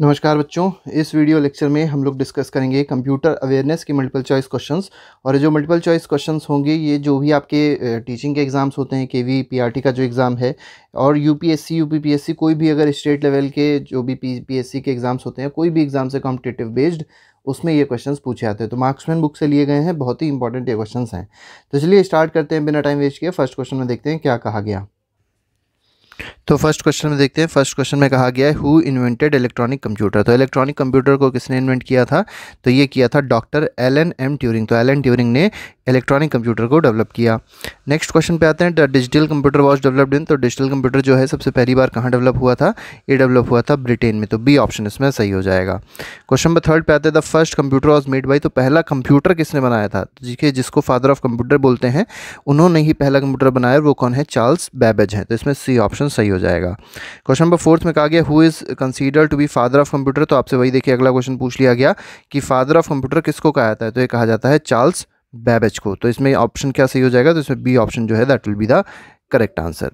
नमस्कार बच्चों इस वीडियो लेक्चर में हम लोग डिस्कस करेंगे कंप्यूटर अवेयरनेस के मल्टीपल चॉइस क्वेश्चंस और जो मल्टीपल चॉइस क्वेश्चंस होंगे ये जो भी आपके टीचिंग के एग्ज़ाम्स होते हैं के वी पी का जो एग्ज़ाम है और यूपीएससी यूपीपीएससी कोई भी अगर स्टेट लेवल के जो भी पी के एग्ज़ाम्स होते हैं कोई भी एग्ज़ाम से कॉम्पिटेटिव बेस्ड उसमें ये क्वेश्चंस पूछे जाते हैं तो मार्क्समैन बुक से लिए गए हैं बहुत ही इंपॉर्टेंट ये क्वेश्चंस हैं तो चलिए स्टार्ट करते हैं बिना टाइम वेस्ट किए फर्स्ट क्वेश्चन में देखते हैं क्या कहा गया तो फर्स्ट क्वेश्चन में देखते हैं फर्स्ट क्वेश्चन में कहा गया है हु इन्वेंटेड इलेक्ट्रॉनिक कंप्यूटर तो इलेक्ट्रॉनिक कंप्यूटर को किसने इन्वेंट किया था तो ये किया था doctor L N M Turing तो एल एन ट्यूरिंग ने इलेक्ट्रॉनिक कंप्यूटर को डेवलप किया नेक्स्ट क्वेश्चन पे आते हैं the digital computer was developed in तो डिजिटल कंप्यूटर जो है सबसे पहली बार कहाँ डेवलप हुआ था ये डेवलप हुआ था ब्रिटेन में तो बी ऑप्शन इसमें सही हो जाएगा क्वेश्चन नंबर थर्ड पे आते हैं the first computer was made by तो पहला कंप्यूटर किसने बनाया था तो जिसके जिसको फादर ऑफ कंप्यूटर बोलते हैं उन्होंने ही पहला कंप्यूटर बनाया वो कौन है चार्ल्स बैबेज है तो इसमें सी ऑप्शन सही हो जाएगा क्वेश्चन नंबर फोर्थ में कहा गया who is consider to be father of computer तो आपसे वही देखिए अगला क्वेश्चन पूछ लिया गया कि फादर ऑफ कंप्यूटर किसको कहा जाता है तो ये कहा जाता है चार्ल्स बैबेज को तो इसमें ऑप्शन क्या सही हो जाएगा तो इसमें बी ऑप्शन जो है that will be the correct answer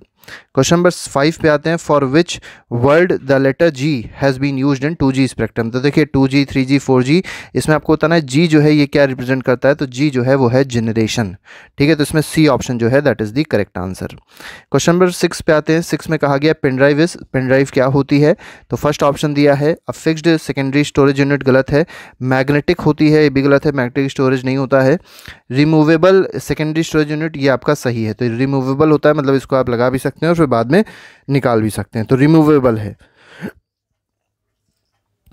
question number five पे आते हैं for which word the letter G has been use in two G spectrum तो देखिए two G three G four G इसमें आपको बताना है जी जो है ये क्या रिप्रेजेंट करता है तो जी जो है वो है जनरेशन ठीक है तो इसमें सी ऑप्शन जो है that is the correct answer question number six पे आते हैं सिक्स में कहा गया पेनड्राइव इज पेनड्राइव क्या होती है तो फर्स्ट ऑप्शन दिया है a fixed secondary storage unit गलत है मैग्नेटिक होती है ये भी गलत है मैग्नेटिक स्टोरेज नहीं होता है रिमूवेबल सेकेंडरी स्टोरेज यूनिट ये आपका सही है तो रिमूवेबल होता है मतलब इसको आप लगा भी सकते सकते हैं और फिर बाद में निकाल भी सकते हैं तो रिमूवेबल है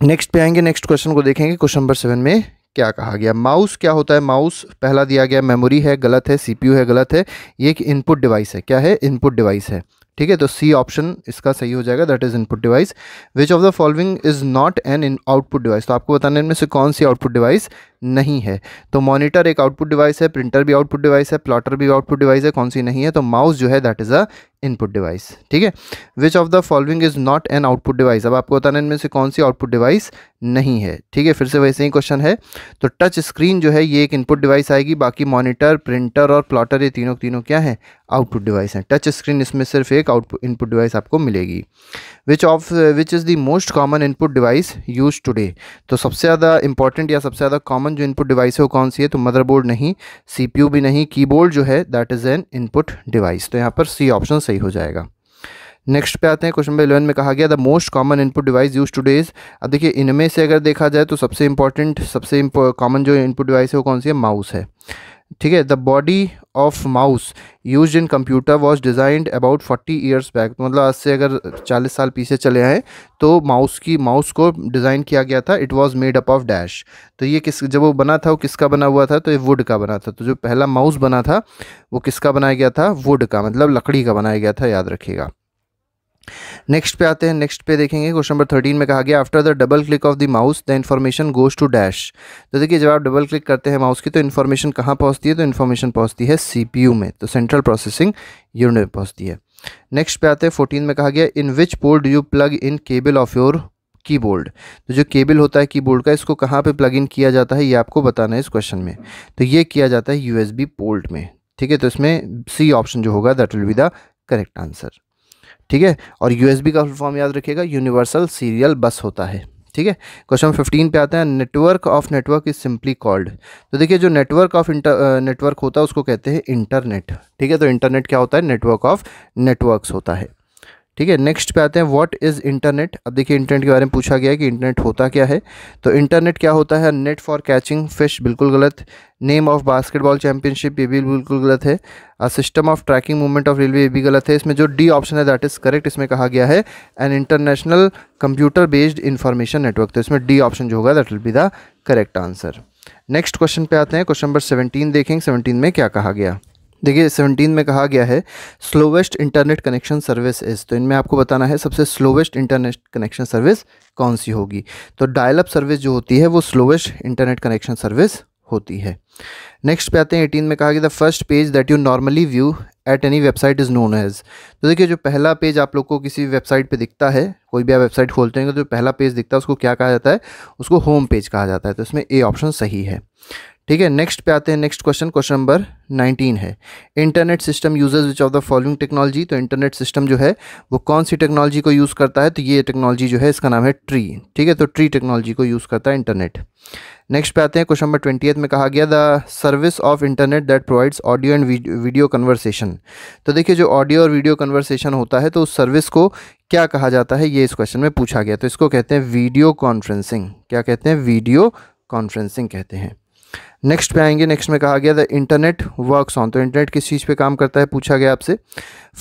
नेक्स्ट पे आएंगे नेक्स्ट क्वेश्चन को देखेंगे क्वेश्चन नंबर सेवन में क्या कहा गया माउस क्या होता है माउस पहला दिया गया मेमोरी है गलत है सीपीयू है गलत है ये एक इनपुट डिवाइस है क्या है इनपुट डिवाइस है ठीक है तो सी ऑप्शन इसका सही हो जाएगा that is input device which of the following is not an in output device तो आपको बताने इनमें से कौन सी आउटपुट डिवाइस नहीं है तो मॉनिटर एक आउटपुट डिवाइस है प्रिंटर भी आउटपुट डिवाइस है प्लॉटर भी आउटपुट डिवाइस है कौन सी नहीं है तो माउस जो है that is a input device ठीक है which of the following is not an output device अब आपको बताना इनमें से कौन सी आउटपुट डिवाइस नहीं है ठीक है फिर से वैसे ही क्वेश्चन है तो टच स्क्रीन जो है ये एक इनपुट डिवाइस आएगी बाकी मॉनिटर प्रिंटर और प्लॉटर ये तीनों तीनों क्या है आउटपुट डिवाइस हैं टच स्क्रीन इसमें सिर्फ एक आउटपुट इनपुट डिवाइस आपको मिलेगी which of which is the most common input device use today तो सबसे ज़्यादा इंपॉर्टेंट या सबसे ज़्यादा कॉमन जो इनपुट डिवाइस है वो कौन सी है तो मदरबोर्ड नहीं सीपीयू भी नहीं कीबोर्ड जो है that is an input device तो यहाँ पर सी ऑप्शन सही सही हो जाएगा नेक्स्ट पे आते हैं क्वेश्चन नंबर इलेवन में कहा गया the most common input device use today's अब देखिए इनमें से अगर देखा जाए तो सबसे इंपॉर्टेंट सबसे कॉमन जो इनपुट डिवाइस है वो कौन सी है माउस है ठीक है the body of mouse use in computer was designed about forty years back मतलब आज से अगर चालीस साल पीछे चले आए तो माउस की माउस को डिज़ाइन किया गया था it was made up of dash तो ये किस जब वो बना था वो किसका बना हुआ था तो ये वुड का बना था तो जो पहला माउस बना था वो किसका बनाया गया था वुड का मतलब लकड़ी का बनाया गया था याद रखिएगा नेक्स्ट पे आते हैं नेक्स्ट पे देखेंगे क्वेश्चन नंबर थर्टीन में कहा गया after the double click of the mouse the information goes to dash तो देखिए जब आप डबल क्लिक करते हैं माउस की तो इन्फॉर्मेशन कहाँ पहुँचती है तो इन्फॉर्मेशन पहुँचती है सी में तो सेंट्रल प्रोसेसिंग यूनिट में पहुँचती है नेक्स्ट पे आते हैं फोर्टीन में कहा गया in which pole do you plug in cable of your keyboard तो जो केबल होता है कीबोर्ड का इसको कहाँ पे प्लग इन किया जाता है ये आपको बताना है इस क्वेश्चन में तो ये किया जाता है यूएसबी पोर्ट में ठीक है तो इसमें सी ऑप्शन जो होगा that will be the correct answer ठीक है और यूएसबी का फॉर्म याद रखिएगा यूनिवर्सल सीरियल बस होता है ठीक है क्वेश्चन फिफ्टीन पे आते हैं network of network is simply called तो देखिए जो नेटवर्क ऑफ इंटर नेटवर्क होता है उसको कहते हैं इंटरनेट ठीक है तो इंटरनेट क्या होता है नेटवर्क ऑफ नेटवर्क्स होता है ठीक है नेक्स्ट पे आते हैं व्हाट इज़ इंटरनेट अब देखिए इंटरनेट के बारे में पूछा गया है कि इंटरनेट होता क्या है तो इंटरनेट क्या होता है नेट फॉर कैचिंग फिश बिल्कुल गलत नेम ऑफ बास्केटबॉल चैंपियनशिप ये भी बिल्कुल गलत है system of tracking movement of railway ये भी गलत है इसमें जो डी ऑप्शन है दैट इज़ करेक्ट इसमें कहा गया है an international computer based information network तो इसमें डी ऑप्शन जो होगा that will be the correct answer next question पे आते हैं क्वेश्चन नंबर सेवनटीन देखेंगे सेवनटीन में क्या कहा गया देखिए सेवनटीन में कहा गया है slowest internet connection service is तो इनमें आपको बताना है सबसे स्लोवेस्ट इंटरनेट कनेक्शन सर्विस कौन सी होगी तो डायलअप सर्विस जो होती है वो स्लोवेस्ट इंटरनेट कनेक्शन सर्विस होती है नेक्स्ट पे आते हैं एटीन में कहा गया the first page that you normally view at any website is known as तो देखिए जो पहला पेज आप लोग को किसी वेबसाइट पे दिखता है कोई भी आप वेबसाइट खोलते हैं तो जो पहला पेज दिखता है उसको क्या कहा जाता है उसको होम पेज कहा जाता है तो इसमें ए ऑप्शन सही है ठीक है नेक्स्ट पे आते हैं next question question number nineteen है internet system users which of the following technology तो इंटरनेट सिस्टम जो है वो कौन सी टेक्नोलॉजी को यूज़ करता है तो ये टेक्नोलॉजी जो है इसका नाम है ट्री ठीक है तो ट्री टेक्नोलॉजी को यूज़ करता है इंटरनेट नेक्स्ट पे आते हैं क्वेश्चन नंबर ट्वेंटी में कहा गया the service of internet that provides audio and video conversation तो देखिए जो ऑडियो और वीडियो कन्वर्सेशन होता है तो उस सर्विस को क्या कहा जाता है ये इस क्वेश्चन में पूछा गया तो इसको कहते हैं वीडियो कॉन्फ्रेंसिंग क्या कहते हैं वीडियो कॉन्फ्रेंसिंग कहते हैं नेक्स्ट पे आएंगे नेक्स्ट में कहा गया द इंटरनेट वर्क्स ऑन तो इंटरनेट किस चीज़ पे काम करता है पूछा गया आपसे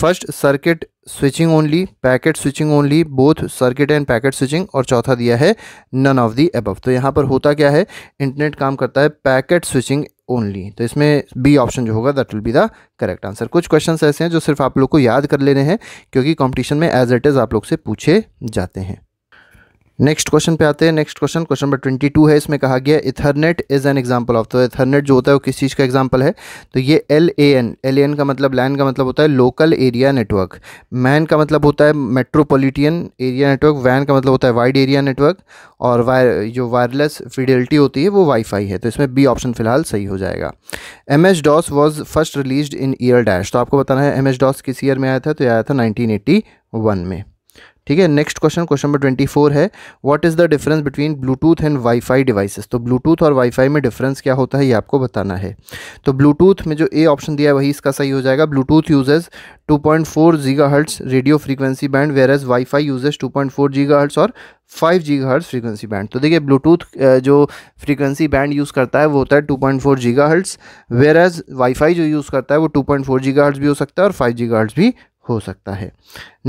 first circuit switching only packet switching only both circuit and packet switching और चौथा दिया है नन ऑफ दी एबव तो यहाँ पर होता क्या है इंटरनेट काम करता है पैकेट स्विचिंग ओनली तो इसमें बी ऑप्शन जो होगा that will be the correct answer कुछ क्वेश्चन ऐसे हैं जो सिर्फ आप लोग को याद कर लेने हैं क्योंकि कॉम्पिटिशन में एज इट इज़ आप लोग से पूछे जाते हैं नेक्स्ट क्वेश्चन पे आते हैं next question question number twenty two है इसमें कहा गया ethernet is an example of तो इथरनेट जो होता है वो किस चीज़ का एग्जांपल है तो ये L A N L A N का मतलब लैन का मतलब होता है लोकल एरिया नेटवर्क मैन का मतलब होता है मेट्रोपोलिटियन एरिया नेटवर्क वैन का मतलब होता है वाइड एरिया नेटवर्क और वायर जो वायरलेस फिडिलिटी होती है वो वाईफाई है तो इसमें बी ऑप्शन फिलहाल सही हो जाएगा M H DOS was first release in year dash तो आपको बताना है एम एच डॉस किस ईयर में आया था तो आया था नाइनटीन एट्टी वन में ठीक है next question question number twenty four है what is the difference between Bluetooth and WiFi devices तो ब्लूटूथ और वाईफाई में डिफरेंस क्या होता है ये आपको बताना है तो ब्लूटूथ में जो ए ऑप्शन दिया है वही इसका सही हो जाएगा Bluetooth uses 2.4 point radio frequency band whereas WiFi uses 2.4 point और 5 GHz फ्रीक्वेंसी बैंड तो देखिए ब्लूटूथ जो फ्रीक्वेंसी बैंड यूज़ करता है वो होता है 2.4 point four whereas WiFi जो यूज़ करता है वो 2.4 पॉइंट भी हो सकता है और 5 GHz भी हो सकता है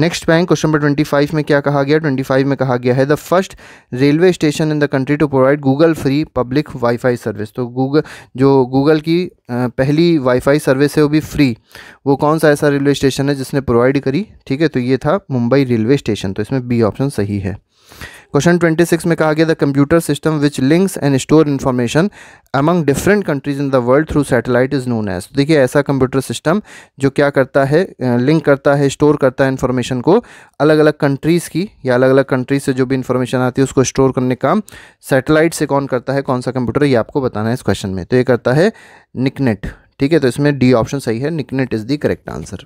next bank question number twenty five में क्या कहा गया ट्वेंटी फाइव में कहा गया है the first railway station in the country to provide Google free public WiFi service तो गूगल जो गूगल की पहली वाईफाई सर्विस है वो भी फ्री वो कौन सा ऐसा रेलवे स्टेशन है जिसने प्रोवाइड करी ठीक है तो ये था मुंबई रेलवे स्टेशन तो इसमें बी ऑप्शन सही है क्वेश्चन 26 में कहा गया the computer system which links and store information among different countries in the world through satellite is known as देखिए ऐसा कंप्यूटर सिस्टम जो क्या करता है लिंक करता है स्टोर करता है इन्फॉर्मेशन को अलग अलग कंट्रीज़ की या अलग अलग कंट्रीज से जो भी इन्फॉर्मेशन आती है उसको स्टोर करने का काम सैटेलाइट से कौन करता है कौन सा कंप्यूटर ये आपको बताना है इस क्वेश्चन में तो ये करता है निकनेट ठीक है तो इसमें डी ऑप्शन सही है NICNET is the correct answer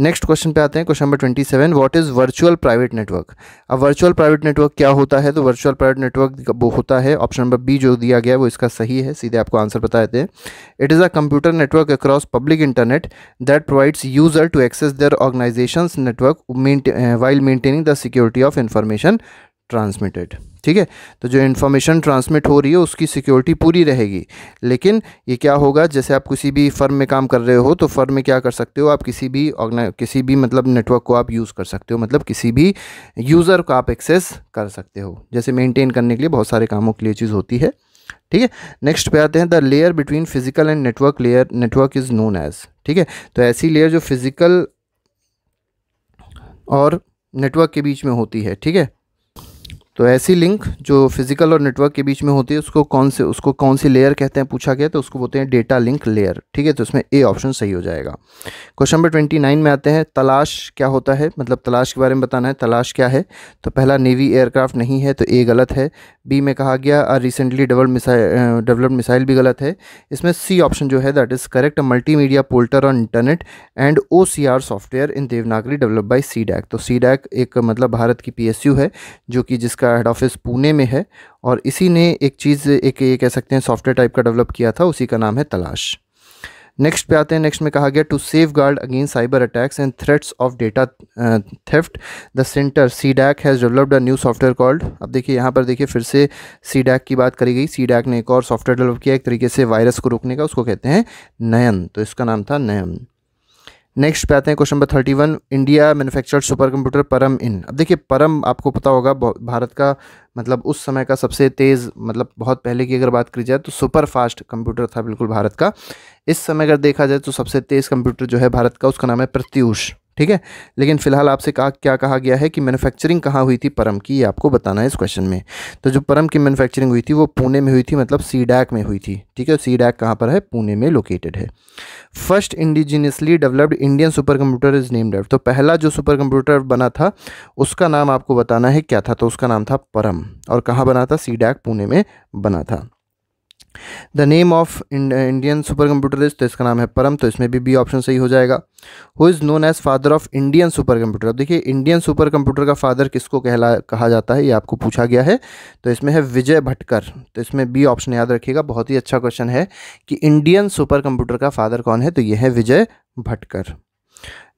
next question पे आते हैं question number twenty seven what is virtual private network अब वर्चुअल प्राइवेट नेटवर्क क्या होता है तो वर्चुअल प्राइवेट नेटवर्क वो होता है ऑप्शन नंबर बी जो दिया गया है वो इसका सही है सीधे आपको आंसर बता देते हैं it is a computer network across public internet that provides user to access their organization network while maintaining the security of information transmitted ठीक है तो जो इन्फॉर्मेशन ट्रांसमिट हो रही है उसकी सिक्योरिटी पूरी रहेगी लेकिन ये क्या होगा जैसे आप किसी भी फर्म में काम कर रहे हो तो फर्म में क्या कर सकते हो आप किसी भी किसी भी मतलब नेटवर्क को आप यूज़ कर सकते हो मतलब किसी भी यूज़र को आप एक्सेस कर सकते हो जैसे मेनटेन करने के लिए बहुत सारे कामों के लिए चीज़ होती है ठीक है नेक्स्ट पे आते हैं the layer between physical and network layer network is known as ठीक है तो ऐसी लेयर जो फिजिकल और नेटवर्क के बीच में होती है ठीक है तो ऐसी लिंक जो फिजिकल और नेटवर्क के बीच में होती है उसको कौन से उसको कौन सी लेयर कहते हैं पूछा गया तो उसको बोलते हैं डेटा लिंक लेयर ठीक है तो इसमें ए ऑप्शन सही हो जाएगा क्वेश्चन नंबर ट्वेंटी नाइन में आते हैं तलाश क्या होता है मतलब तलाश के बारे में बताना है तलाश क्या है तो पहला नेवी एयरक्राफ्ट नहीं है तो ए गलत है बी में कहा गया recently develop missile developed missile भी गलत है इसमें सी ऑप्शन जो है that is correct multimedia portal on internet and O C R software in Devanagari develop by C DAC तो सी डैक एक मतलब भारत की पी एस यू है जो कि जिसका का हेड ऑफिस पुणे में है और इसी ने एक चीज़ एक ये कह सकते हैं सॉफ्टवेयर टाइप का डेवलप किया था उसी का नाम है तलाश नेक्स्ट पे आते हैं नेक्स्ट में कहा गया to safeguard against cyber attacks and threats of data theft the centre C DAC has developed a new software called अब देखिए यहाँ पर देखिए फिर से सी डैक की बात करी गई सी डैक ने एक और सॉफ्टवेयर डेवलप किया एक तरीके से वायरस को रोकने का उसको कहते हैं नयन तो इसका नाम था नयन नेक्स्ट पे आते हैं question number thirty one India manufactured super computer Param in अब देखिए परम आपको पता होगा भारत का मतलब उस समय का सबसे तेज़ मतलब बहुत पहले की अगर बात करी जाए तो सुपर फास्ट कंप्यूटर था बिल्कुल भारत का इस समय अगर देखा जाए तो सबसे तेज़ कंप्यूटर जो है भारत का उसका नाम है प्रत्यूष ठीक है लेकिन फ़िलहाल आपसे कहा क्या कहा गया है कि मैन्युफैक्चरिंग कहाँ हुई थी परम की ये आपको बताना है इस क्वेश्चन में तो जो परम की मैन्युफैक्चरिंग हुई थी वो पुणे में हुई थी मतलब सी डैक में हुई थी ठीक है सी डैक कहाँ पर है पुणे में लोकेटेड है first indigenously developed Indian super computer is named Dave तो पहला जो सुपर कंप्यूटर बना था उसका नाम आपको बताना है क्या था तो उसका नाम था परम और कहाँ बना था सी डैक पुणे में बना था the name of Indian super computer is तो इसका नाम है परम तो इसमें भी बी ऑप्शन सही हो जाएगा who is known as father of Indian super computer अब देखिए इंडियन सुपर कंप्यूटर का फादर किसको कहला कहा जाता है ये आपको पूछा गया है तो इसमें है विजय भटकर तो इसमें बी ऑप्शन याद रखिएगा बहुत ही अच्छा क्वेश्चन है कि इंडियन सुपर कंप्यूटर का फादर कौन है तो ये है विजय भटकर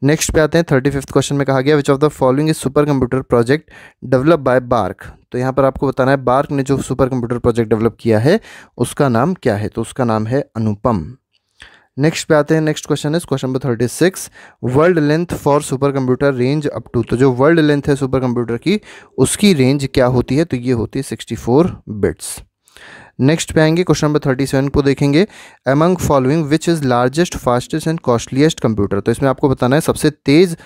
नेक्स्ट पे आते हैं थर्टी फिफ्थ क्वेश्चन में कहा गया which of the following is super computer project develop by BARC तो यहाँ पर आपको बताना है बार्क ने जो सुपर कंप्यूटर प्रोजेक्ट डेवलप किया है उसका नाम क्या है तो उसका नाम है अनुपम नेक्स्ट पे आते हैं नेक्स्ट क्वेश्चन है question number thirty six world length for super computer range up to तो जो वर्ल्ड लेंथ है सुपर कंप्यूटर की उसकी रेंज क्या होती है तो ये होती है सिक्सटी फोर बिट्स नेक्स्ट पे आएंगे क्वेश्चन नंबर थर्टी सेवन को देखेंगे among following which is largest fastest and costliest computer तो इसमें आपको बताना है सबसे तेज़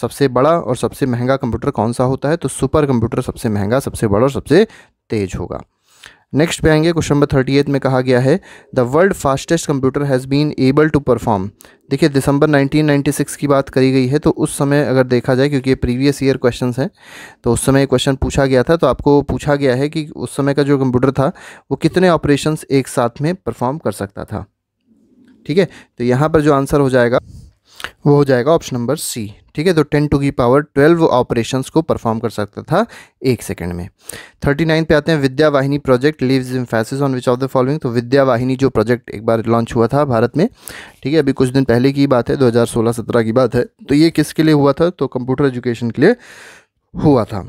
सबसे बड़ा और सबसे महंगा कंप्यूटर कौन सा होता है तो सुपर कंप्यूटर सबसे महंगा सबसे बड़ा और सबसे तेज़ होगा नेक्स्ट पे आएंगे क्वेश्चन नंबर थर्टी एट में कहा गया है the world fastest computer has been able to perform देखिए दिसंबर 1996 की बात करी गई है तो उस समय अगर देखा जाए क्योंकि ये प्रीवियस ईयर क्वेश्चन हैं तो उस समय क्वेश्चन पूछा गया था तो आपको पूछा गया है कि उस समय का जो कंप्यूटर था वो कितने ऑपरेशन एक साथ में परफॉर्म कर सकता था ठीक है तो यहाँ पर जो आंसर हो जाएगा वो हो जाएगा ऑप्शन नंबर सी ठीक है तो टेन टू की पावर ट्वेल्व ऑपरेशंस को परफॉर्म कर सकता था एक सेकंड में थर्टी नाइन पे आते हैं Vidya Vahini project in phases on which of the following तो विद्या वाहिनी जो प्रोजेक्ट एक बार लॉन्च हुआ था भारत में ठीक है अभी कुछ दिन पहले की बात है सोलह सत्रह की बात है तो ये किसके लिए हुआ था तो कंप्यूटर एजुकेशन के लिए हुआ था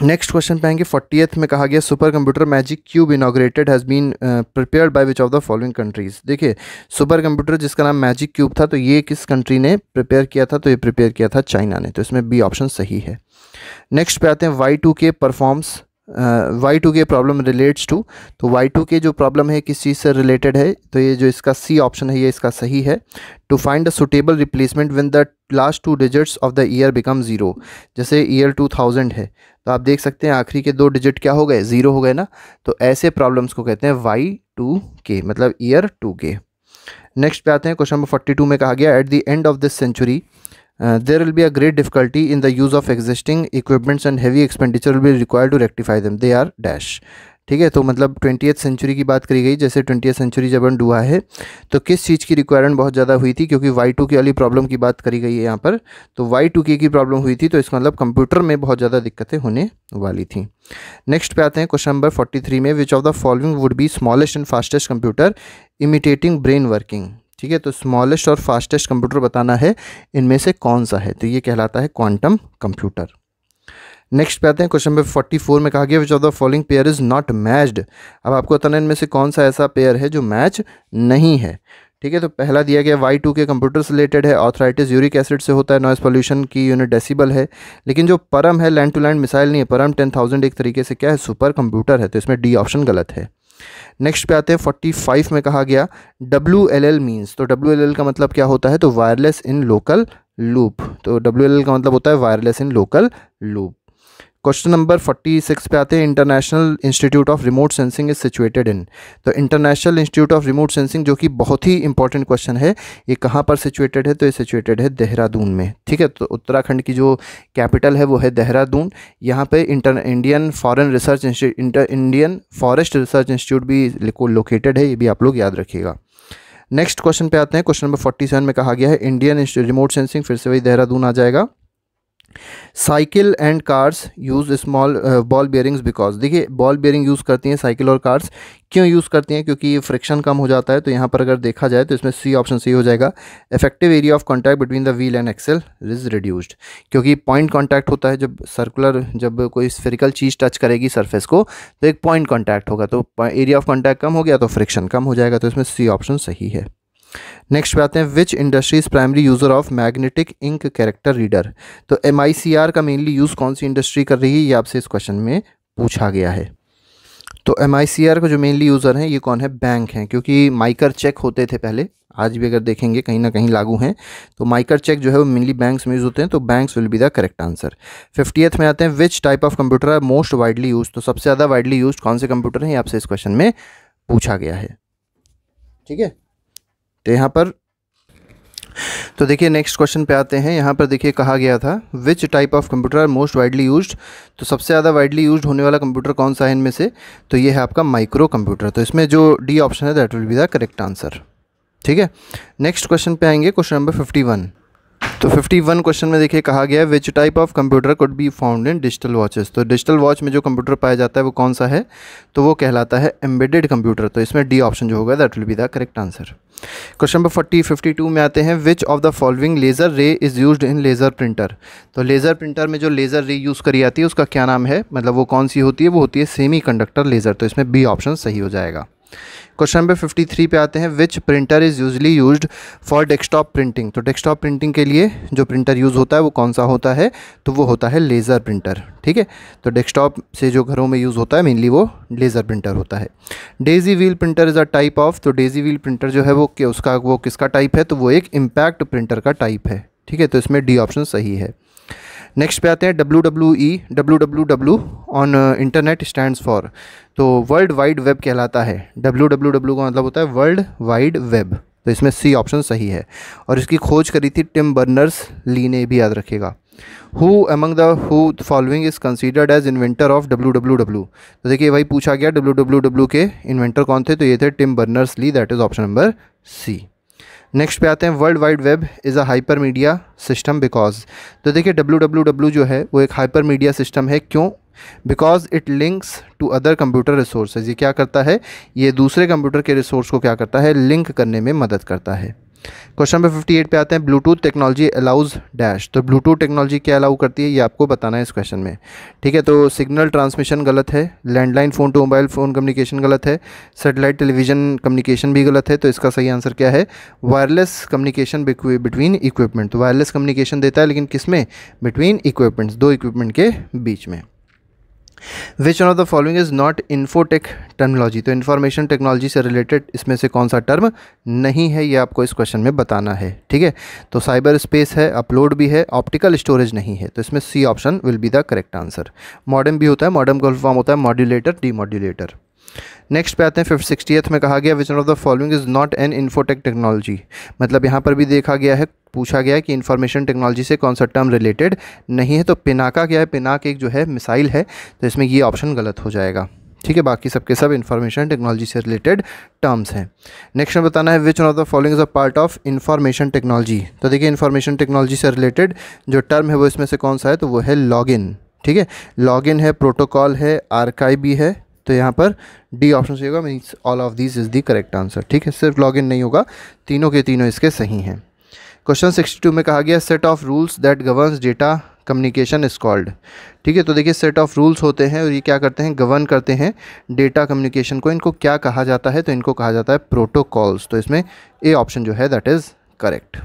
नेक्स्ट क्वेश्चन पाएंगे फोर्टीथ में कहा गया super computer magic cube inaugurated has been prepare by which of the following countries देखिए सुपर कंप्यूटर जिसका नाम मैजिक क्यूब था तो ये किस कंट्री ने प्रिपेयर किया था तो ये प्रिपेयर किया था चाइना ने तो इसमें बी ऑप्शन सही है नेक्स्ट पे आते हैं Y two K performs Y two K problem relates to तो वाई टू के जो प्रॉब्लम है किस चीज़ से रिलेटेड है तो ये जो इसका सी ऑप्शन है ये इसका सही है to find a suitable replacement when the last two digits of the year become zero जैसे ईयर टू थाउजेंड है तो आप देख सकते हैं आखिरी के दो डिजिट क्या हो गए ज़ीरो हो गए ना तो ऐसे प्रॉब्लम्स को कहते हैं वाई टू के मतलब ईयर टू के नेक्स्ट पे आते हैं क्वेश्चन नंबर फोर्टी टू में कहा गया at the end of this century there will be a great difficulty in the use of existing equipments and heavy expenditure will be require to rectify them they are dash ठीक है तो मतलब twenty century की बात करी गई जैसे twentieth century जब रन हुआ है तो किस चीज़ की रिक्वायरमेंट बहुत ज़्यादा हुई थी क्योंकि वाई टू की वाली प्रॉब्लम की बात करी गई है यहाँ पर तो वाई टू की प्रॉब्लम हुई थी तो इसका मतलब कंप्यूटर में बहुत ज़्यादा दिक्कतें होने वाली थी नेक्स्ट पे आते हैं क्वेश्चन नंबर फोर्टी थ्री में which of the following would be smallest and fastest computer imitating brain working ठीक है तो स्मॉलेस्ट और फास्टेस्ट कंप्यूटर बताना है इनमें से कौन सा है तो ये कहलाता है क्वांटम कंप्यूटर नेक्स्ट पे आते हैं क्वेश्चन नंबर फोर्टी फोर में कहा गया which of the following pair is not matched अब आपको बताना इनमें से कौन सा ऐसा पेयर है जो मैच नहीं है ठीक है तो पहला दिया गया वाई टू के कंप्यूटर से रिलेटेड है ऑथराइटिस यूरिक एसिड से होता है नॉइस पोल्यूशन की यूनिट डेसिबल है लेकिन जो परम है लैंड टू लैंड मिसाइल नहीं है परम टेन थाउजेंड एक तरीके से क्या है सुपर कंप्यूटर है तो इसमें डी ऑप्शन गलत है नेक्स्ट पे आते हैं फोर्टी फाइव में कहा गया डब्ल्यू एल एल मीन्स तो डब्ल्यू एल एल का मतलब क्या होता है तो वायरलेस इन लोकल लूप तो डब्ल्यू एल एल का मतलब होता है wireless in local loop question number forty six पे आते हैं international institute of remote sensing is situated in तो international institute of remote sensing जो कि बहुत ही इंपॉर्टेंट क्वेश्चन है ये कहाँ पर सिचुएटेड है तो ये सिचुएटेड है देहरादून में ठीक है तो उत्तराखंड की जो कैपिटल है वो है देहरादून यहाँ पर inter Indian foreign research institute Indian forest research institute भी लोकेटेड है ये भी आप लोग याद रखिएगा नेक्स्ट क्वेश्चन पे आते हैं क्वेश्चन नंबर फोर्टी सेवन में कहा गया है इंडियन रिमोट सेंसिंग फिर से वही देहरादून आ जाएगा cycle and cars use small ball bearings because देखिए बॉल बेयरिंग यूज़ करती हैं साइकिल और कार्स क्यों यूज़ करती हैं क्योंकि फ्रिक्शन कम हो जाता है तो यहाँ पर अगर देखा जाए तो इसमें सी ऑप्शन सी हो जाएगा effective area of contact between the wheel and axle is reduced क्योंकि पॉइंट कॉन्टैक्ट होता है जब सर्कुलर जब कोई स्फेरिकल चीज़ टच करेगी सर्फेस को तो एक पॉइंट कॉन्टैक्ट होगा तो एरिया ऑफ कॉन्टैक्ट कम हो गया तो फ्रिक्शन कम हो जाएगा तो इसमें सी ऑप्शन सही है नेक्स्ट पे आते हैं which industries primary user of magnetic ink character reader तो एम का मेनली यूज़ कौन सी इंडस्ट्री कर रही है ये आपसे इस क्वेश्चन में पूछा गया है तो एम का जो मेनली यूज़र हैं ये कौन है बैंक हैं क्योंकि माइकर चेक होते थे पहले आज भी अगर देखेंगे कहीं ना कहीं लागू हैं तो माइकर चेक जो है वो मेनली बैंक्स में यूज़ होते हैं तो banks will be the correct answer fiftieth में आते हैं which type of computer are most widely use तो सबसे ज़्यादा वाइडली यूज कौन से कंप्यूटर हैं ये आपसे इस क्वेश्चन में पूछा गया है ठीक है तो यहाँ पर तो देखिए नेक्स्ट क्वेश्चन पे आते हैं यहाँ पर देखिए कहा गया था which type of computer are most widely used तो सबसे ज़्यादा वाइडली यूज्ड होने वाला कंप्यूटर कौन सा है इनमें से तो ये है आपका माइक्रो कंप्यूटर तो इसमें जो डी ऑप्शन है that will be the correct answer ठीक है नेक्स्ट क्वेश्चन पे आएंगे क्वेश्चन नंबर फिफ्टी वन तो 51 क्वेश्चन में देखिए कहा गया है which type of computer could be found in digital watches तो डिजिटल वॉच में जो कंप्यूटर पाया जाता है वो कौन सा है तो वो कहलाता है एम्बेडेड कंप्यूटर तो इसमें डी ऑप्शन जो होगा that will be the correct answer question number forty fifty two में आते हैं which of the following laser ray is use in laser printer तो लेज़र प्रिंटर में जो लेज़र रे यूज़ करी जाती है उसका क्या नाम है मतलब वो कौन सी होती है वो होती है सेमी कंडक्टर लेज़र तो इसमें बी ऑप्शन सही हो जाएगा क्वेश्चन नंबर 53 पे आते हैं which printer is usually use for desktop printing तो डेस्कटॉप प्रिंटिंग के लिए जो प्रिंटर यूज़ होता है वो कौन सा होता है तो वो होता है लेज़र प्रिंटर ठीक है तो डेस्कटॉप से जो घरों में यूज़ होता है मेनली वो लेज़र प्रिंटर होता है daisy wheel printer is a type of तो डेजी व्हील प्रिंटर जो है वो उसका वो किसका टाइप है तो वो एक इम्पैक्ट प्रिंटर का टाइप है ठीक है तो इसमें डी ऑप्शन सही है नेक्स्ट पे आते हैं W W E W W W on internet stand for तो वर्ल्ड वाइड वेब कहलाता है डब्ल्यू डब्ल्यू डब्ल्यू का मतलब होता है वर्ल्ड वाइड वेब तो इसमें सी ऑप्शन सही है और इसकी खोज करी थी टिम बर्नर्स ली ने भी याद रखेगा who among the who following is considered as inventor of W W W तो देखिए वही पूछा गया डब्ल्यू डब्ल्यू डब्ल्यू के इन्वेंटर कौन थे तो ये थे Tim Berners Lee that is option number C next पे आते हैं world wide web is a hyper media system because तो देखिए डब्ल्यू डब्ल्यू डब्ल्यू जो है वो एक हाइपर मीडिया सिस्टम है क्यों because it links to other computer resources ये क्या करता है ये दूसरे कंप्यूटर के रिसोर्स को क्या करता है लिंक करने में मदद करता है क्वेश्चन नंबर फिफ्टी एट पे आते हैं ब्लूटूथ टेक्नोलॉजी अलाउज डैश तो ब्लूटूथ टेक्नोलॉजी क्या अलाउ करती है ये आपको बताना है इस क्वेश्चन में ठीक है तो सिग्नल ट्रांसमिशन गलत है landline phone to mobile phone communication गलत है सेटेलाइट टेलीविज़न कम्युनिकेशन भी गलत है तो इसका सही आंसर क्या है वायरलेस कम्युनिकेशन बिटवीन इक्विपमेंट तो वायरलेस कम्युनिकेशन देता है लेकिन किस में बिटवीन इक्विपमेंट्स दो इक्विपमेंट के बीच में which one of the following is not infotech terminology तो इन्फॉर्मेशन टेक्नोलॉजी से रिलेटेड इसमें से कौन सा टर्म नहीं है ये आपको इस क्वेश्चन में बताना है ठीक है तो साइबर स्पेस है अपलोड भी है ऑप्टिकल स्टोरेज नहीं है तो इसमें C option will be the correct answer modem भी होता है मॉडर्म का फॉर्म होता है मॉड्यूलेटर मॉड्यूलेटर नेक्स्ट पे आते हैं फिफ्थ सिक्सटीथ में कहा गया which one of the following is not an infotech technology मतलब यहाँ पर भी देखा गया है पूछा गया है कि इन्फॉर्मेशन टेक्नोलॉजी से कौन सा टर्म रिलेटेड नहीं है तो पिनाका क्या है पिनाक एक जो है मिसाइल है तो इसमें ये ऑप्शन गलत हो जाएगा ठीक है बाकी सबके सब इन्फॉर्मेशन टेक्नोलॉजी से रिलेटेड टर्म्स हैं नेक्स्ट में बताना है which one of the following is a part of information technology तो देखिए इन्फॉर्मेशन टेक्नोलॉजी से रिलेटेड जो टर्म है वो इसमें से कौन सा है तो वो है लॉगिन ठीक है लॉगिन है प्रोटोकॉल है आरकाई भी है तो यहाँ पर डी ऑप्शन सही होगा means all of this is the correct answer ठीक है सिर्फ लॉगिन नहीं होगा तीनों के तीनों इसके सही हैं क्वेश्चन सिक्सटी टू में कहा गया set of rules that governs data communication is called ठीक है तो देखिए सेट ऑफ रूल्स होते हैं और ये क्या करते हैं गवर्न करते हैं डेटा कम्युनिकेशन को इनको क्या कहा जाता है तो इनको कहा जाता है प्रोटोकॉल्स तो इसमें ए ऑप्शन जो है दैट इज़ करेक्ट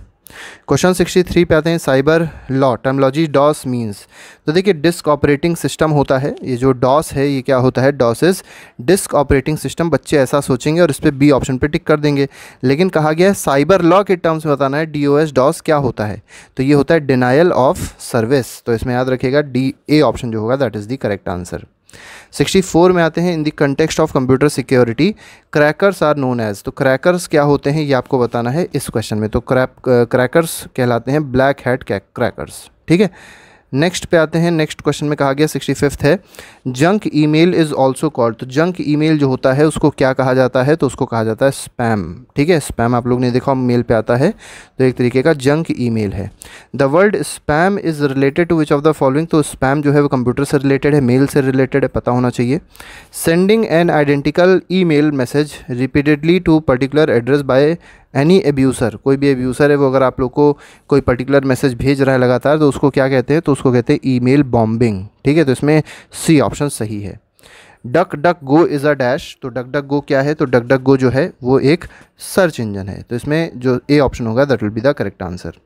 क्वेश्चन 63 पे आते हैं cyber law terminology DOS means तो देखिए डिस्क ऑपरेटिंग सिस्टम होता है ये जो डॉस है ये क्या होता है DOS is disk operating system बच्चे ऐसा सोचेंगे और इस पर बी ऑप्शन पे टिक कर देंगे लेकिन कहा गया है साइबर लॉ के टर्म्स में बताना है डी डॉस क्या होता है तो ये होता है डिनाइल ऑफ सर्विस तो इसमें याद रखिएगा डी ए ऑप्शन जो होगा that is the correct answer 64 में आते हैं in the context of computer security crackers are known as तो क्रैकर्स क्या होते हैं ये आपको बताना है इस क्वेश्चन में तो क्रैक क्रैकर्स कहलाते हैं ब्लैक हेड क्रैकर्स ठीक है नेक्स्ट पे आते हैं नेक्स्ट क्वेश्चन में कहा गया सिक्सटी फिफ्थ है junk email is also called तो जंक ईमेल जो होता है उसको क्या कहा जाता है तो उसको कहा जाता है स्पैम ठीक है स्पैम आप लोग ने देखा मेल पे आता है तो एक तरीके का जंक ईमेल है the word spam is related to which of the following तो स्पैम जो है वो कंप्यूटर से रिलेटेड है मेल से रिलेटेड है पता होना चाहिए sending an identical email message repeatedly to particular address by any abuser कोई भी एब्यूसर है वो अगर आप लोग को कोई पर्टिकुलर मैसेज भेज रहा है लगातार तो उसको क्या कहते हैं तो उसको कहते हैं ईमेल बॉम्बिंग ठीक है तो इसमें सी ऑप्शन सही है Duck Duck Go is a dash तो डक डक गो क्या है तो डक डक गो जो है वो एक सर्च इंजन है तो इसमें जो ए ऑप्शन होगा that will be the correct answer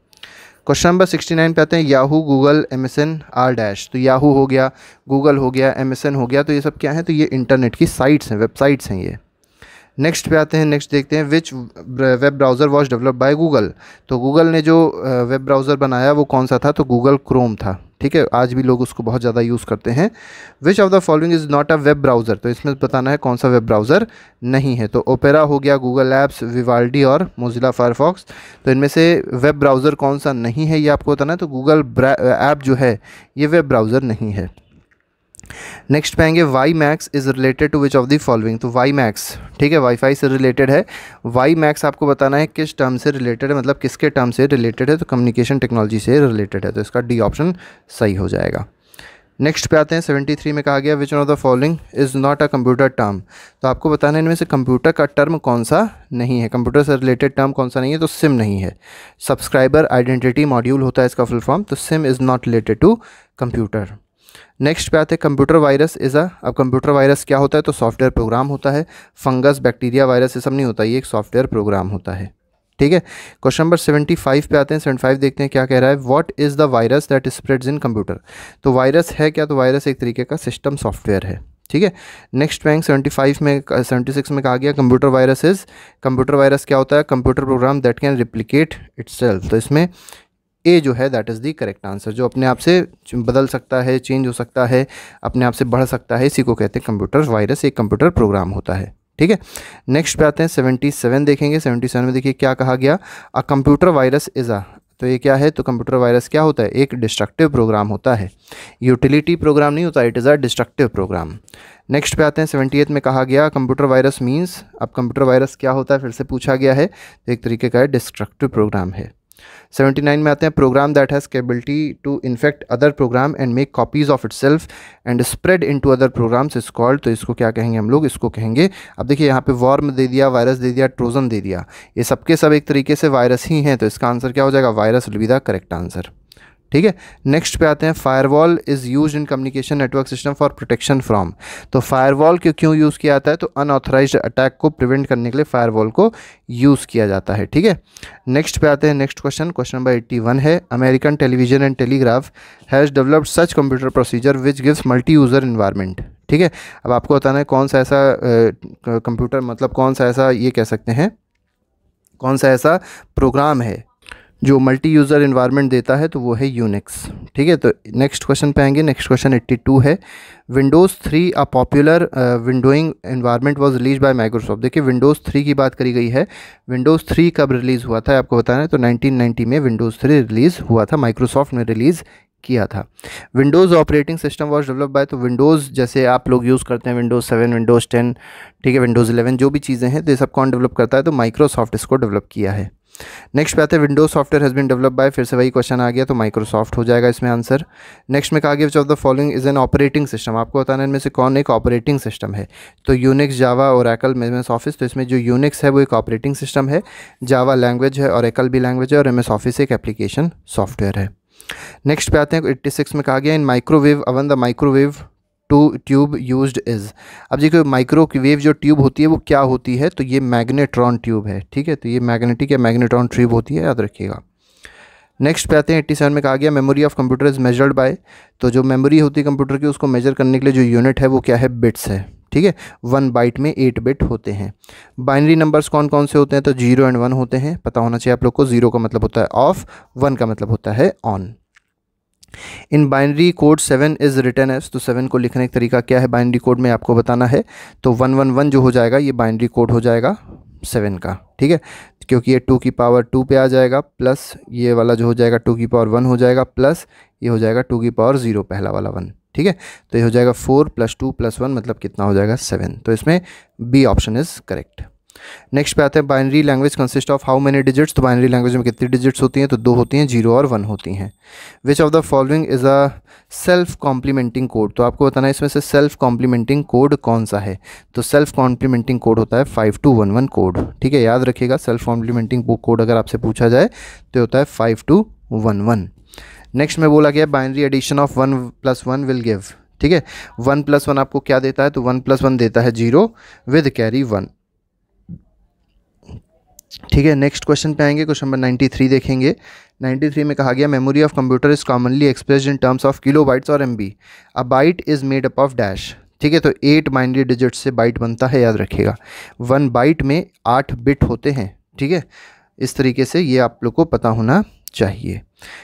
question number sixty nine पे आते हैं Yahoo Google M S N R dash तो याहू हो गया गूगल हो गया एम एस एन हो गया तो ये सब क्या है तो ये इंटरनेट की साइट्स हैं वेबसाइट्स हैं ये नेक्स्ट पे आते हैं नेक्स्ट देखते हैं which web browser was develop by Google तो गूगल ने जो वेब uh, ब्राउज़र बनाया वो कौन सा था तो गूगल क्रोम था ठीक है आज भी लोग उसको बहुत ज़्यादा यूज़ करते हैं which of the following is not a web browser तो इसमें बताना है कौन सा वेब ब्राउज़र नहीं है तो ओपेरा हो गया गूगल ऐप्स विवाल्डी और मोजिला फायरफॉक्स तो इनमें से वेब ब्राउज़र कौन सा नहीं है ये आपको बताना है तो गूगल ऐप uh, जो है ये वेब ब्राउज़र नहीं है नेक्स्ट पे आएंगे WiMAX is related to which of the following तो वाई मैक्स ठीक है वाईफाई से रिलेटेड है वाई मैक्स आपको बताना है किस टर्म से रिलेटेड है मतलब किसके टर्म से रिलेटेड है तो कम्युनिकेशन टेक्नोलॉजी से रिलेटेड है तो इसका डी ऑप्शन सही हो जाएगा नेक्स्ट पे आते हैं सेवेंटी थ्री में कहा गया which of the following is not a computer term तो आपको बताना है इनमें से कंप्यूटर का टर्म कौन सा नहीं है कंप्यूटर से रिलेटेड टर्म कौन सा नहीं है तो सिम नहीं है सब्सक्राइबर आइडेंटिटी मॉड्यूल होता है इसका फुल फॉर्म तो SIM is not related to computer next पे आते हैं कंप्यूटर वायरस इज़ अ अब कंप्यूटर वायरस क्या होता है तो सॉफ्टवेयर प्रोग्राम होता है फंगस बैक्टीरिया वायरस ये सब नहीं होता ये एक सॉफ्टवेयर प्रोग्राम होता है ठीक है क्वेश्चन नंबर सेवेंटी फाइव पे आते हैं सेवेंटी फाइव देखते हैं क्या कह रहा है what is the virus that spreads in computer तो वायरस है क्या तो वायरस एक तरीके का सिस्टम सॉफ्टवेयर है ठीक है नेक्स्ट बैंक सेवेंटी फाइव में सेवेंटी सिक्स में कहा गया computer virus is computer virus क्या होता है computer program that can replicate its तो इसमें ए जो है that is the correct answer जो अपने आप से बदल सकता है चेंज हो सकता है अपने आप से बढ़ सकता है इसी को कहते हैं कंप्यूटर वायरस एक कंप्यूटर प्रोग्राम होता है ठीक है नेक्स्ट पे आते हैं सेवेंटी सेवन देखेंगे सेवेंटी सेवन में देखिए क्या कहा गया a computer virus is a तो ये क्या है तो कंप्यूटर वायरस क्या होता है एक डिस्ट्रक्टिव प्रोग्राम होता है यूटिलिटी प्रोग्राम नहीं होता it is a destructive program next पे आते हैं सेवेंटी में कहा गया कंप्यूटर वायरस मीन्स अब कंप्यूटर वायरस क्या होता है फिर से पूछा गया है तो एक तरीके का डिस्ट्रक्टिव प्रोग्राम है सेवेंटी नाइन में आते हैं program that has capability to infect other program and make copies of itself and spread into other programs is called तो इसको क्या कहेंगे हम लोग इसको कहेंगे अब देखिए यहाँ पे वॉर्म दे दिया वायरस दे दिया ट्रोजन दे दिया ये सबके सब एक तरीके से वायरस ही हैं तो इसका आंसर क्या हो जाएगा virus will be the correct answer ठीक है नेक्स्ट पे आते हैं firewall is use in communication network system for protection from तो फायरवॉल क्यों क्यों यूज़ किया जाता है तो अनऑथोराइज अटैक को प्रिवेंट करने के लिए फायरवॉल को यूज़ किया जाता है ठीक है नेक्स्ट पे आते हैं next question question number eighty one है American television and telegraph has developed such computer procedure which gives multi user environment ठीक है अब आपको बताना है कौन सा ऐसा कंप्यूटर मतलब कौन सा ऐसा ये कह सकते हैं कौन सा ऐसा प्रोग्राम है जो मल्टी यूज़र इन्वायरमेंट देता है तो वो है यूनिक्स ठीक है तो नेक्स्ट क्वेश्चन पे आएंगे नेक्स्ट क्वेश्चन 82 है Windows three a popular windowing environment was release by Microsoft देखिए विंडोज़ थ्री की बात करी गई है विंडोज़ थ्री कब रिलीज़ हुआ था आपको बताना है तो नाइनटीन में विंडोज़ थ्री रिलीज़ हुआ था माइक्रोसॉफ्ट ने रिलीज़ किया था Windows operating system was develop by तो विंडोज़ जैसे आप लोग यूज़ करते हैं विंडोज़ सेवन विंडोज़ टेन ठीक है विंडोज़ इलेवन जो भी चीज़ें हैं तो ये सब कौन डेवलप करता है तो माइक्रोसॉफ्ट इसको डेवलप किया है नेक्स्ट पे आते हैं Windows software has been develop by फिर से वही क्वेश्चन आ गया तो माइक्रोसॉफ्ट हो जाएगा इसमें आंसर नेक्स्ट में कहा गया which of the following is an operating system आपको बताना इनमें से कौन एक ऑपरेटिंग सिस्टम है तो यूनिक्स जावा और एकल एम एस ऑफिस तो इसमें जो यूनिक्स है वो एक ऑपरेटिंग सिस्टम है जावा लैंग्वेज है और एकल भी लैंग्वेज है और एम एस ऑफिस एक एप्लीकेशन सॉफ्टवेयर है नेक्स्ट पे आते हैं एट्टी सिक्स में कहा गया in microwave oven the microwave tube ट्यूब यूज्ड इज़ अब देखिए माइक्रोवेव जो ट्यूब होती है वो क्या होती है तो ये मैग्नेट्रॉन ट्यूब है ठीक है तो ये मैग्नेटिक या मैग्नेट्रॉन ट्यूब होती है याद रखिएगा नेक्स्ट पे आते हैं एट्टी सेवन में कहा गया memory of computer is measured by तो जो मेमोरी होती है कंप्यूटर की उसको मेजर करने के लिए जो यूनिट है वो क्या है बिट्स है ठीक है वन बाइट में एट बिट होते हैं बाइनरी नंबर्स कौन कौन से होते हैं तो जीरो एंड वन होते हैं पता होना चाहिए आप लोग को जीरो का मतलब होता है ऑफ वन का मतलब होता है on in binary code seven is written as तो सेवन को लिखने का तरीका क्या है बाइनरी कोड में आपको बताना है तो वन वन वन जो हो जाएगा ये बाइनरी कोड हो जाएगा सेवन का ठीक है क्योंकि ये टू की पावर टू पे आ जाएगा प्लस ये वाला जो हो जाएगा टू की पावर वन हो जाएगा प्लस ये हो जाएगा टू की पावर ज़ीरो पहला वाला वन ठीक है तो ये हो जाएगा four plus two plus one मतलब कितना हो जाएगा सेवन तो इसमें B option is correct next पे आते हैं binary language consist of how many digits तो बाइनरी लैंग्वेज में कितनी डिजिट्स होती हैं तो दो होती हैं जीरो और वन होती हैं which of the following is a self complementing code तो आपको बताना है इसमें से सेल्फ कॉम्प्लीमेंटिंग कोड कौन सा है तो सेल्फ कॉम्प्लीमेंटिंग कोड होता है five two one one code ठीक है याद रखिएगा सेल्फ कॉम्प्लीमेंटिंग कोड अगर आपसे पूछा जाए तो होता है five two one one next में बोला गया binary addition of one plus one will give ठीक है वन प्लस वन आपको क्या देता है तो वन प्लस वन देता है जीरो विद कैरी वन ठीक है नेक्स्ट क्वेश्चन पे आएंगे क्वेश्चन नंबर 93 देखेंगे 93 में कहा गया memory of computer is commonly express in terms of kilobytes और M B a byte is made up of dash ठीक है तो एट बाइनरी डिजिट से बाइट बनता है याद रखिएगा वन बाइट में आठ बिट होते हैं ठीक है इस तरीके से ये आप लोग को पता होना चाहिए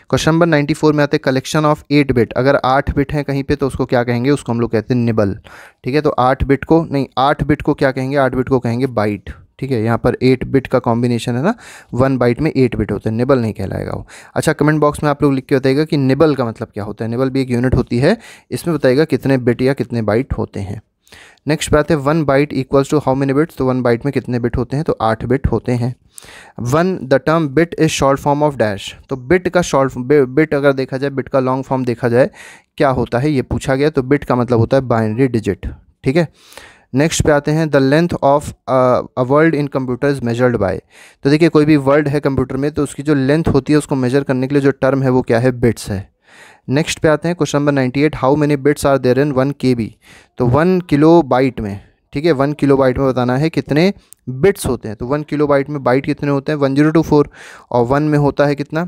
क्वेश्चन नंबर 94 में आते हैं कलेक्शन ऑफ एट बिट अगर आठ बिट हैं कहीं पे तो उसको क्या कहेंगे उसको हम लोग कहते हैं निबल ठीक है तो आठ बिट को नहीं आठ बिट को क्या कहेंगे आठ बिट को कहेंगे बाइट ठीक है यहाँ पर एट बिट का कॉम्बिनेशन है ना वन बाइट में एट बिट होते हैं निबल नहीं कहलाएगा वो अच्छा कमेंट बॉक्स में आप लोग लिख के बताएगा कि निबल का मतलब क्या होता है निबल भी एक यूनिट होती है इसमें बताएगा कितने बिट या कितने बाइट होते हैं नेक्स्ट बात है one byte equals to how many bits तो वन बाइट में कितने बिट होते हैं तो आठ बिट होते हैं one the term bit is short form of dash तो बिट का शॉर्ट बिट अगर देखा जाए बिट का लॉन्ग फॉर्म देखा जाए क्या होता है ये पूछा गया तो बिट का मतलब होता है बाइनरी डिजिट ठीक है नेक्स्ट पे आते हैं the length of a word in computer is measured by तो देखिए कोई भी वर्ल्ड है कंप्यूटर में तो उसकी जो लेंथ होती है उसको मेजर करने के लिए जो टर्म है वो क्या है बिट्स है नेक्स्ट पे आते हैं question number ninety eight how many bits are there in one K B तो वन किलो बाइट में ठीक है वन किलो बाइट में बताना है कितने बिट्स होते हैं तो वन किलो बाइट में बाइट कितने होते हैं वन जीरो टू फोर और वन में होता है कितना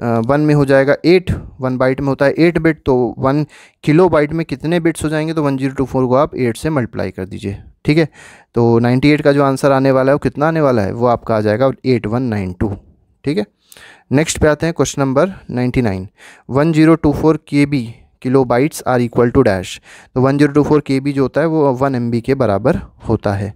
वन में हो जाएगा एट वन बाइट में होता है एट बिट तो वन किलो बाइट में कितने बिट्स हो जाएंगे तो वन जीरो टू फोर को आप एट से मल्टीप्लाई कर दीजिए ठीक है तो नाइन्टी एट का जो आंसर आने वाला है वो कितना आने वाला है वो आपका आ जाएगा एट वन नाइन टू ठीक है नेक्स्ट पे आते हैं question number ninety nine one zero two four K B kilo bytes are equal to dash तो one zero two four K B जो होता है वो वन एम बी के बराबर होता है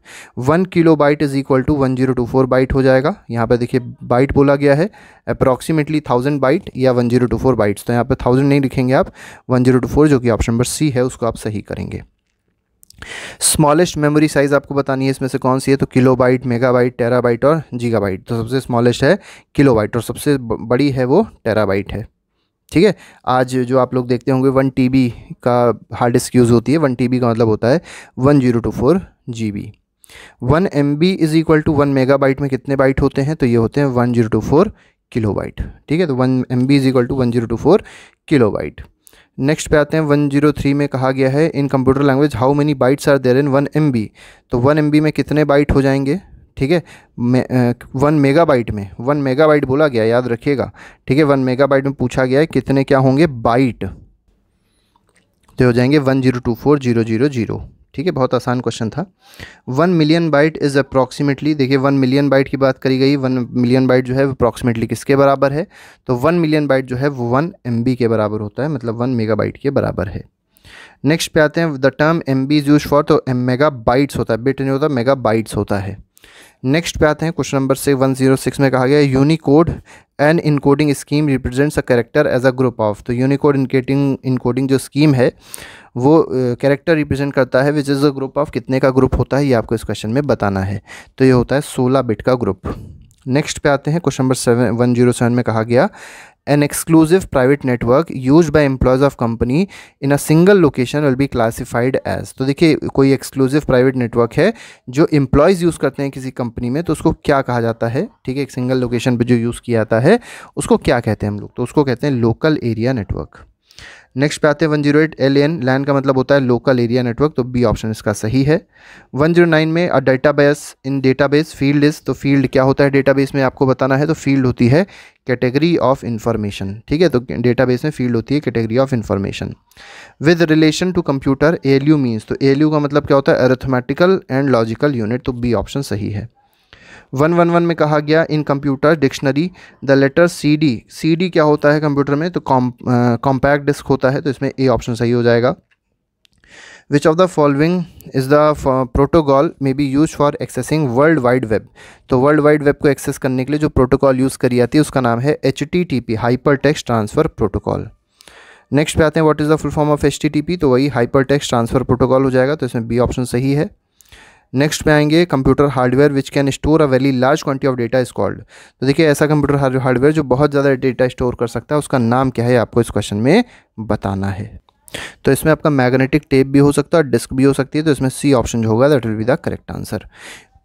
one kilo byte is equal to one zero two four byte हो जाएगा यहाँ पर देखिए बाइट बोला गया है अप्रॉक्सीमेटली थाउजेंड बाइट या one zero two four bytes तो यहाँ पर थाउजेंड नहीं लिखेंगे आप वन जीरो टू फोर जो कि ऑप्शन नंबर सी है उसको आप सही करेंगे स्मॉलेस्ट मेमोरी साइज़ आपको बतानी है इसमें से कौन सी है तो किलोबाइट मेगाबाइट टेराबाइट और जीगाबाइट तो सबसे स्मॉलेस्ट है किलोबाइट और सबसे बड़ी है वो टेराबाइट है ठीक है आज जो आप लोग देखते होंगे वन टी का हार्ड डिस्क यूज़ होती है वन टी का मतलब होता है one zero two four G B one M B is equal to one mega byte में कितने बाइट होते हैं तो ये होते हैं one zero two four kilo byte ठीक है तो one M B is equal to one zero two four kilo byte next पे आते हैं वन जीरो थ्री में कहा गया है in computer language how many bytes are there in one M B तो वन एम बी में कितने बाइट हो जाएंगे ठीक है वन मेगाबाइट में वन मेगाबाइट बोला गया याद रखिएगा ठीक है वन मेगाबाइट में पूछा गया है कितने क्या होंगे बाइट तो हो जाएंगे one zero two four zero zero zero ठीक है बहुत आसान क्वेश्चन था one million byte is approximately देखिए वन मिलियन बाइट की बात करी गई वन मिलियन बाइट जो है वो अप्रॉक्सीमेटली किसके बराबर है तो वन मिलियन बाइट जो है वो वन एम के बराबर होता है मतलब वन मेगा बाइट के बराबर है नेक्स्ट पे आते हैं the term M B is use for तो एम मेगा बाइट्स होता है बिट नहीं होता मेगा बाइट्स होता है नेक्स्ट पे आते हैं क्वेश्चन नंबर से वन जीरो सिक्स में कहा गया है unicode and encoding scheme represents a character as a group of तो यूनिकोड इनकेटिंग इनकोडिंग जो स्कीम है वो कैरेक्टर uh, रिप्रेजेंट करता है which is a group of कितने का ग्रुप होता है ये आपको इस क्वेश्चन में बताना है तो ये होता है सोलह बिट का ग्रुप नेक्स्ट पे आते हैं question number seven one zero seven में कहा गया an exclusive private network use by employees of company in a single location will be classified as तो देखिए कोई एक्सक्लूसिव प्राइवेट नेटवर्क है जो एम्प्लॉयज़ यूज़ करते हैं किसी कंपनी में तो उसको क्या कहा जाता है ठीक है एक सिंगल लोकेशन पर जो यूज़ किया जाता है उसको क्या कहते हैं हम लोग तो उसको कहते हैं लोकल एरिया नेटवर्क नेक्स्ट पे आते हैं one zero eight L N LAN का मतलब होता है लोकल एरिया नेटवर्क तो बी ऑप्शन इसका सही है वन जीरो नाइन में a base in data base field is तो फील्ड क्या होता है डेटा बेस में आपको बताना है तो फील्ड होती है कैटेगरी ऑफ इन्फॉर्मेशन ठीक है तो डेटा बेस में फील्ड होती है category of information with relation to computer L U means तो एल यू का मतलब क्या होता है अरेथमेटिकल एंड लॉजिकल यूनिट तो बी ऑप्शन सही है वन वन वन में कहा गया in computer dictionary the letter C D C D क्या होता है कंप्यूटर में तो कॉम्पैक्ट डिस्क होता है तो इसमें ए ऑप्शन सही हो जाएगा which of the following is the protocol may be use for accessing world wide web तो वर्ल्ड वाइड वेब को एक्सेस करने के लिए जो प्रोटोकॉल यूज़ करी जाती है उसका नाम है H T T P hyper text transfer protocol next पे आते हैं what is the full form of H T T P तो वही हाइपर टेक्स ट्रांसफ़र प्रोटोकॉल हो जाएगा तो इसमें बी ऑप्शन सही है नेक्स्ट पे आएंगे computer hardware which can store a very large quantity of data is called तो देखिए ऐसा कंप्यूटर हार्डवेयर जो बहुत ज़्यादा डेटा स्टोर कर सकता है उसका नाम क्या है आपको इस क्वेश्चन में बताना है तो इसमें आपका मैग्नेटिक टेप भी हो सकता है डिस्क भी हो सकती है तो इसमें सी ऑप्शन जो होगा that will be the correct answer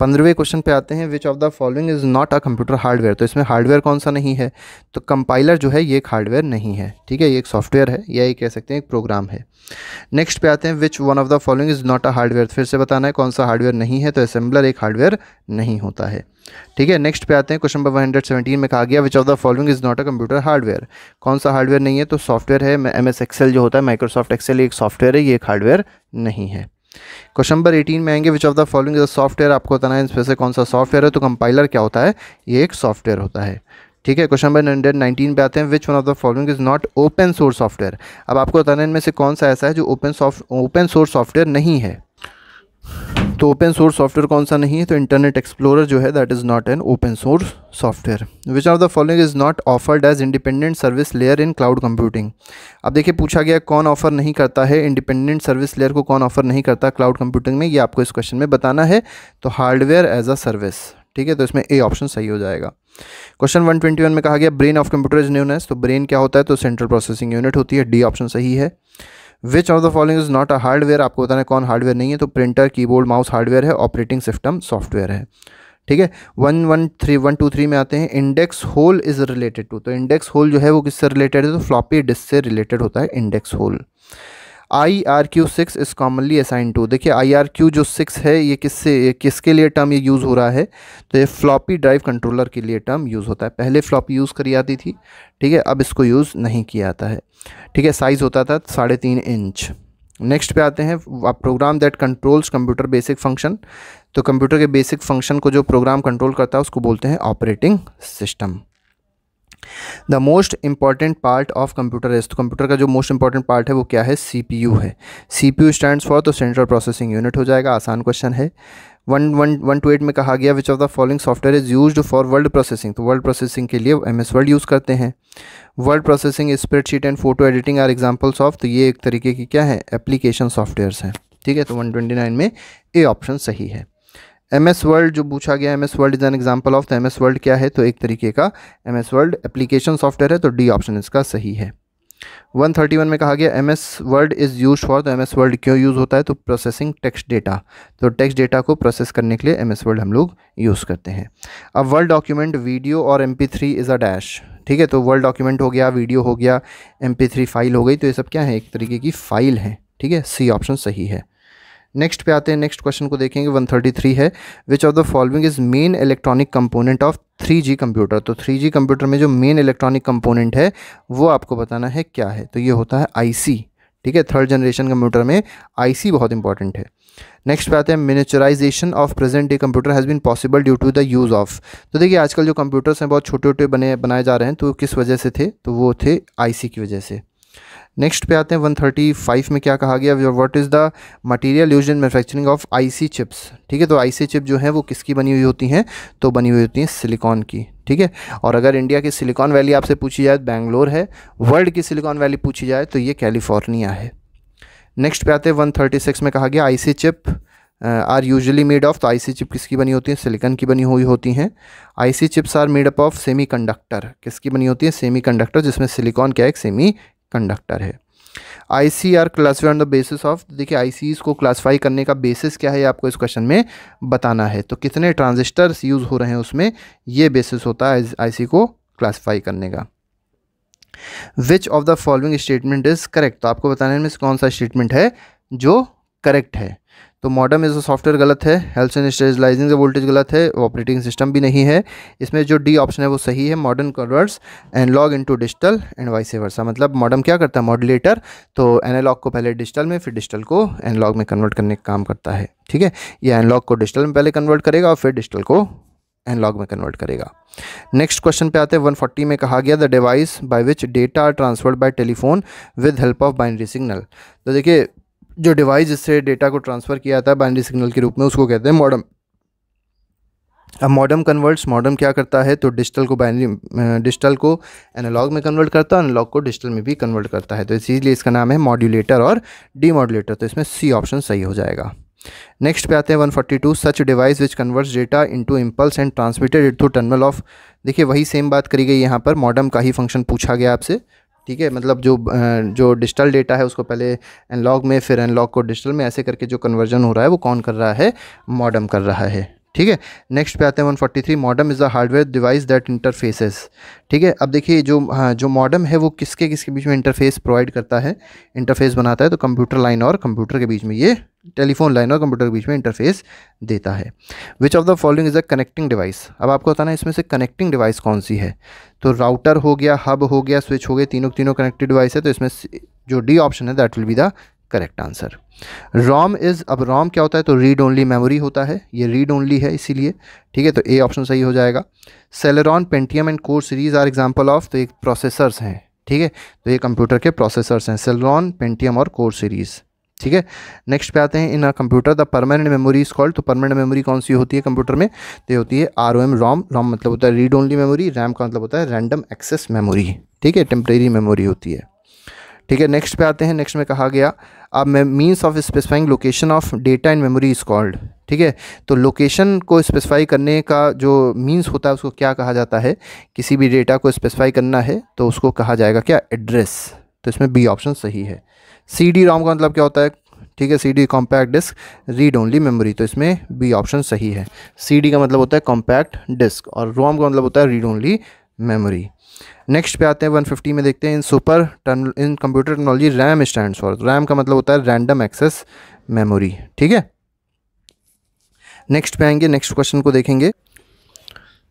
पंद्रहवें क्वेश्चन पे आते हैं which of the following is not a computer hardware तो इसमें हार्डवेयर कौन सा नहीं है तो कंपाइलर जो है ये एक हार्डवेयर नहीं है ठीक है ये एक सॉफ्टवेयर है या ये कह सकते हैं एक प्रोग्राम है नेक्स्ट पे आते हैं which one of the following is not a hardware फिर से बताना है कौन सा हार्डवेयर नहीं है तो असेंबलर एक हार्डवेयर नहीं होता है ठीक है नेक्स्ट पे आते हैं क्वेश्चन नंबर सेवेंटीन में कहा गया which of the following is not a computer hardware कौन सा हार्डवेयर नहीं है तो सॉफ्टवेयर है एम एस एक्सेल जो होता है माइक्रोसॉफ्ट एक्सेल एक सॉफ्टवेयर है ये एक हार्डवेयर नहीं है क्वेश्चन नंबर 18 में आएंगे which of the following is software आपको बताना है इसमें से कौन सा सॉफ्टवेयर है तो कंपाइलर क्या होता है ये एक सॉफ्टवेयर होता है ठीक है क्वेश्चन नंबर हंड्रेड नाइनटीन पे आते हैं which one of the following is not open source software अब आपको बताना है इनमें से कौन सा ऐसा है जो open soft open source software नहीं है तो ओपन सोर्स सॉफ्टवेयर कौन सा नहीं है तो इंटरनेट एक्सप्लोरर जो है that is not an open source software which of the following is not offered as independent service layer in cloud computing अब देखिए पूछा गया कौन ऑफर नहीं करता है इंडिपेंडेंट सर्विस लेयर को कौन ऑफर नहीं करता क्लाउड कंप्यूटिंग में ये आपको इस क्वेश्चन में बताना है तो हार्डवेयर एज अ सर्विस ठीक है तो इसमें ए ऑप्शन सही हो जाएगा क्वेश्चन 121 में कहा गया ब्रेन ऑफ कंप्यूटर इज न्यूनेस तो ब्रेन क्या होता है तो सेंट्रल प्रोसेसिंग यूनिट होती है डी ऑप्शन सही है which of the following is not a hardware आपको बताना कौन हार्डवेयर नहीं है तो प्रिंटर कीबोर्ड माउस हार्डवेयर है ऑपरेटिंग सिस्टम सॉफ्टवेयर है ठीक है one one three one two three में आते हैं index hole is related to तो इंडेक्स होल जो है वो किससे रिलेटेड है तो फ्लॉपी डिस्क से रिलेटेड होता है index hole I R Q six is commonly assign to देखिए आई आर क्यू जो सिक्स है ये किससे किसके लिए टर्म ये यूज़ हो रहा है तो ये फ्लॉपी ड्राइव कंट्रोलर के लिए टर्म यूज़ होता है पहले फ्लॉपी यूज़ करी जाती थी ठीक है अब इसको यूज़ नहीं किया जाता है ठीक है साइज़ होता था साढ़े तीन इंच नेक्स्ट पे आते हैं आप program that controls computer basic function तो कंप्यूटर के बेसिक फंक्शन को जो प्रोग्राम कंट्रोल करता है उसको बोलते हैं operating system the most important part of computer is तो कंप्यूटर का जो मोस्ट इंपॉर्टेंट पार्ट है वो क्या है सी पी यू है C P U stand for तो सेंट्रल प्रोसेसिंग यूनिट हो जाएगा आसान क्वेश्चन है one one one two eight में कहा गया which of the following software is use for word processing तो वर्ल्ड प्रोसेसिंग के लिए एम एस वर्ड यूज़ करते हैं word processing spreadsheet and photo editing are examples of तो ये एक तरीके की क्या है एप्लीकेशन सॉफ्टवेयर हैं ठीक है तो वन ट्वेंटी नाइन में ए ऑप्शन सही है एम एस वर्ल्ड जो पूछा गया M S word is an example of तो एम एस वर्ल्ड क्या है तो एक तरीके का M S word application software है तो डी ऑप्शन इसका सही है 131 में कहा गया M S word is use for तो एम एस वर्ड क्यों यूज़ होता है तो प्रोसेसिंग टेक्स्ट डेटा तो टेक्स्ट डेटा को प्रोसेस करने के लिए एम एस वर्ड हम लोग यूज़ करते हैं अब वर्ड डॉक्यूमेंट वीडियो और M P three is a dash ठीक है तो वर्ड डॉक्यूमेंट हो गया वीडियो हो गया एम पी थ्री फाइल हो गई तो ये सब क्या है एक तरीके की फ़ाइल है ठीक है सी ऑप्शन सही है नेक्स्ट पे आते हैं नेक्स्ट क्वेश्चन को देखेंगे 133 है which of the following is main electronic component of 3G computer तो 3G कंप्यूटर में जो मेन इलेक्ट्रॉनिक कंपोनेंट है वो आपको बताना है क्या है तो ये होता है आईसी ठीक है थर्ड जनरेशन कंप्यूटर में आईसी बहुत इंपॉर्टेंट है नेक्स्ट पे आते हैं miniaturization of present day computer has been possible due to the use of तो देखिए आजकल जो कंप्यूटर्स हैं बहुत छोटे छोटे बने बनाए जा रहे हैं तो किस वजह से थे तो वो थे आईसी की वजह से नेक्स्ट पे आते हैं 135 में क्या कहा गया what is the material use in manufacturing of IC chips ठीक है तो आईसी चिप जो है वो किसकी बनी हुई होती हैं तो बनी हुई होती हैं सिलिकॉन की ठीक है और अगर इंडिया की सिलिकॉन वैली आपसे पूछी जाए तो बैंगलोर है वर्ल्ड की सिलिकॉन वैली पूछी जाए तो ये कैलिफोर्निया है नेक्स्ट पे आते हैं वन में कहा गया IC chip are usually made of तो आईसी चिप किसकी बनी होती है सिलिकॉन की बनी हुई होती हैं IC chips are made up of semi किसकी बनी होती है सेमी जिसमें सिलिकॉन क्या एक सेमी कंडक्टर है I C are classified on the basis of देखिए आई सी e को क्लासीफाई करने का बेसिस क्या है आपको इस क्वेश्चन में बताना है तो कितने ट्रांजिस्टर्स यूज़ हो रहे हैं उसमें ये बेसिस होता है आई सी e को क्लासीफाई करने का which of the following statement is correct तो आपको बताने में कौन सा स्टेटमेंट है जो करेक्ट है तो इज अ सॉफ्टवेयर गलत है हेल्थ एंड स्टेजलाइजिंग से वोल्टेज गलत है ऑपरेटिंग सिस्टम भी नहीं है इसमें जो डी ऑप्शन है वो सही है modem converts into digital and vice versa मतलब मॉडर्म क्या करता है मॉडलेटर तो एनालॉग को पहले डिजिटल में फिर डिजिटल को एनालॉग में कन्वर्ट करने का काम करता है ठीक है या एनलॉग को डिजिटल में पहले कन्वर्ट करेगा और फिर डिजिटल को एनलॉग में कन्वर्ट करेगा नेक्स्ट क्वेश्चन पे आते हैं 140 में कहा गया the device by which data are transferred by telephone with help of binary signal तो देखिए जो डिवाइस जिससे डेटा को ट्रांसफ़र किया जाता है बाइनरी सिग्नल के रूप में उसको कहते हैं मॉडम अब मॉडम कन्वर्ट्स मॉडम क्या करता है तो डिजिटल को बाइनरी डिजिटल को एनालॉग में कन्वर्ट करता है एनालॉग को डिजिटल में भी कन्वर्ट करता है तो इसीलिए इसका नाम है मॉड्यूलेटर और डीमॉड्यूलेटर तो इसमें सी ऑप्शन सही हो जाएगा नेक्स्ट पे आते हैं 142 such device which converts data into impulse and transmitted it through terminal of देखिए वही सेम बात करी गई यहाँ पर मॉडम का ही फंक्शन पूछा गया आपसे ठीक है मतलब जो जो डिजिटल डेटा है उसको पहले एनलॉग में फिर एनलॉग को डिजिटल में ऐसे करके जो कन्वर्जन हो रहा है वो कौन कर रहा है मॉडम कर रहा है ठीक है नेक्स्ट पे आते हैं 143 modem is a hardware device that interfaces ठीक है अब देखिए जो हाँ, जो मॉडम है वो किसके किसके बीच में इंटरफेस प्रोवाइड करता है इंटरफेस बनाता है तो कंप्यूटर लाइन और कंप्यूटर के बीच में ये टेलीफोन लाइन और कंप्यूटर के बीच में इंटरफेस देता है which of the following is a connecting device अब आपको बताना है इसमें से कनेक्टिंग डिवाइस कौन सी है तो राउटर हो गया हब हो गया स्विच हो गया तीनों तीनों कनेक्टेड डिवाइस है तो इसमें जो डी ऑप्शन है that will be the correct answer ROM is अब रॉम क्या होता है तो रीड ओनली मेमोरी होता है ये रीड ओनली है इसीलिए ठीक है तो ए ऑप्शन सही हो जाएगा Celeron Pentium and core series are example of तो एक प्रोसेसर्स हैं ठीक है तो ये कंप्यूटर के प्रोसेसर्स हैं सेलरॉन पेंटियम और कोर सीरीज़ ठीक है नेक्स्ट पे आते हैं in a computer the permanent memory is called तो परमानेंट मेमोरी कौन सी होती है कंप्यूटर में तो होती है R O M ROM ROM मतलब होता है रीड ओनली मेमोरी रैम का मतलब होता है रैंडम एक्सेस मेमोरी ठीक है टेम्प्रेरी मेमोरी होती है ठीक है नेक्स्ट पे आते हैं नेक्स्ट में कहा गया अब means of specifying location of data and memory is called ठीक है तो लोकेशन को स्पेसिफाई करने का जो मीन्स होता है उसको क्या कहा जाता है किसी भी डेटा को स्पेसिफाई करना है तो उसको कहा जाएगा क्या एड्रेस तो इसमें बी ऑप्शन सही है सी डी रोम का मतलब क्या होता है ठीक है C D compact disc read only memory तो इसमें बी ऑप्शन सही है सी डी का मतलब होता है कॉम्पैक्ट डिस्क और रोम का मतलब होता है रीड ओनली मेमोरी नेक्स्ट पे आते हैं 150 में देखते हैं in super turn in computer technology RAM stand for तो रैम का मतलब होता है रैंडम एक्सेस मेमोरी ठीक है नेक्स्ट पे आएंगे नेक्स्ट क्वेश्चन को देखेंगे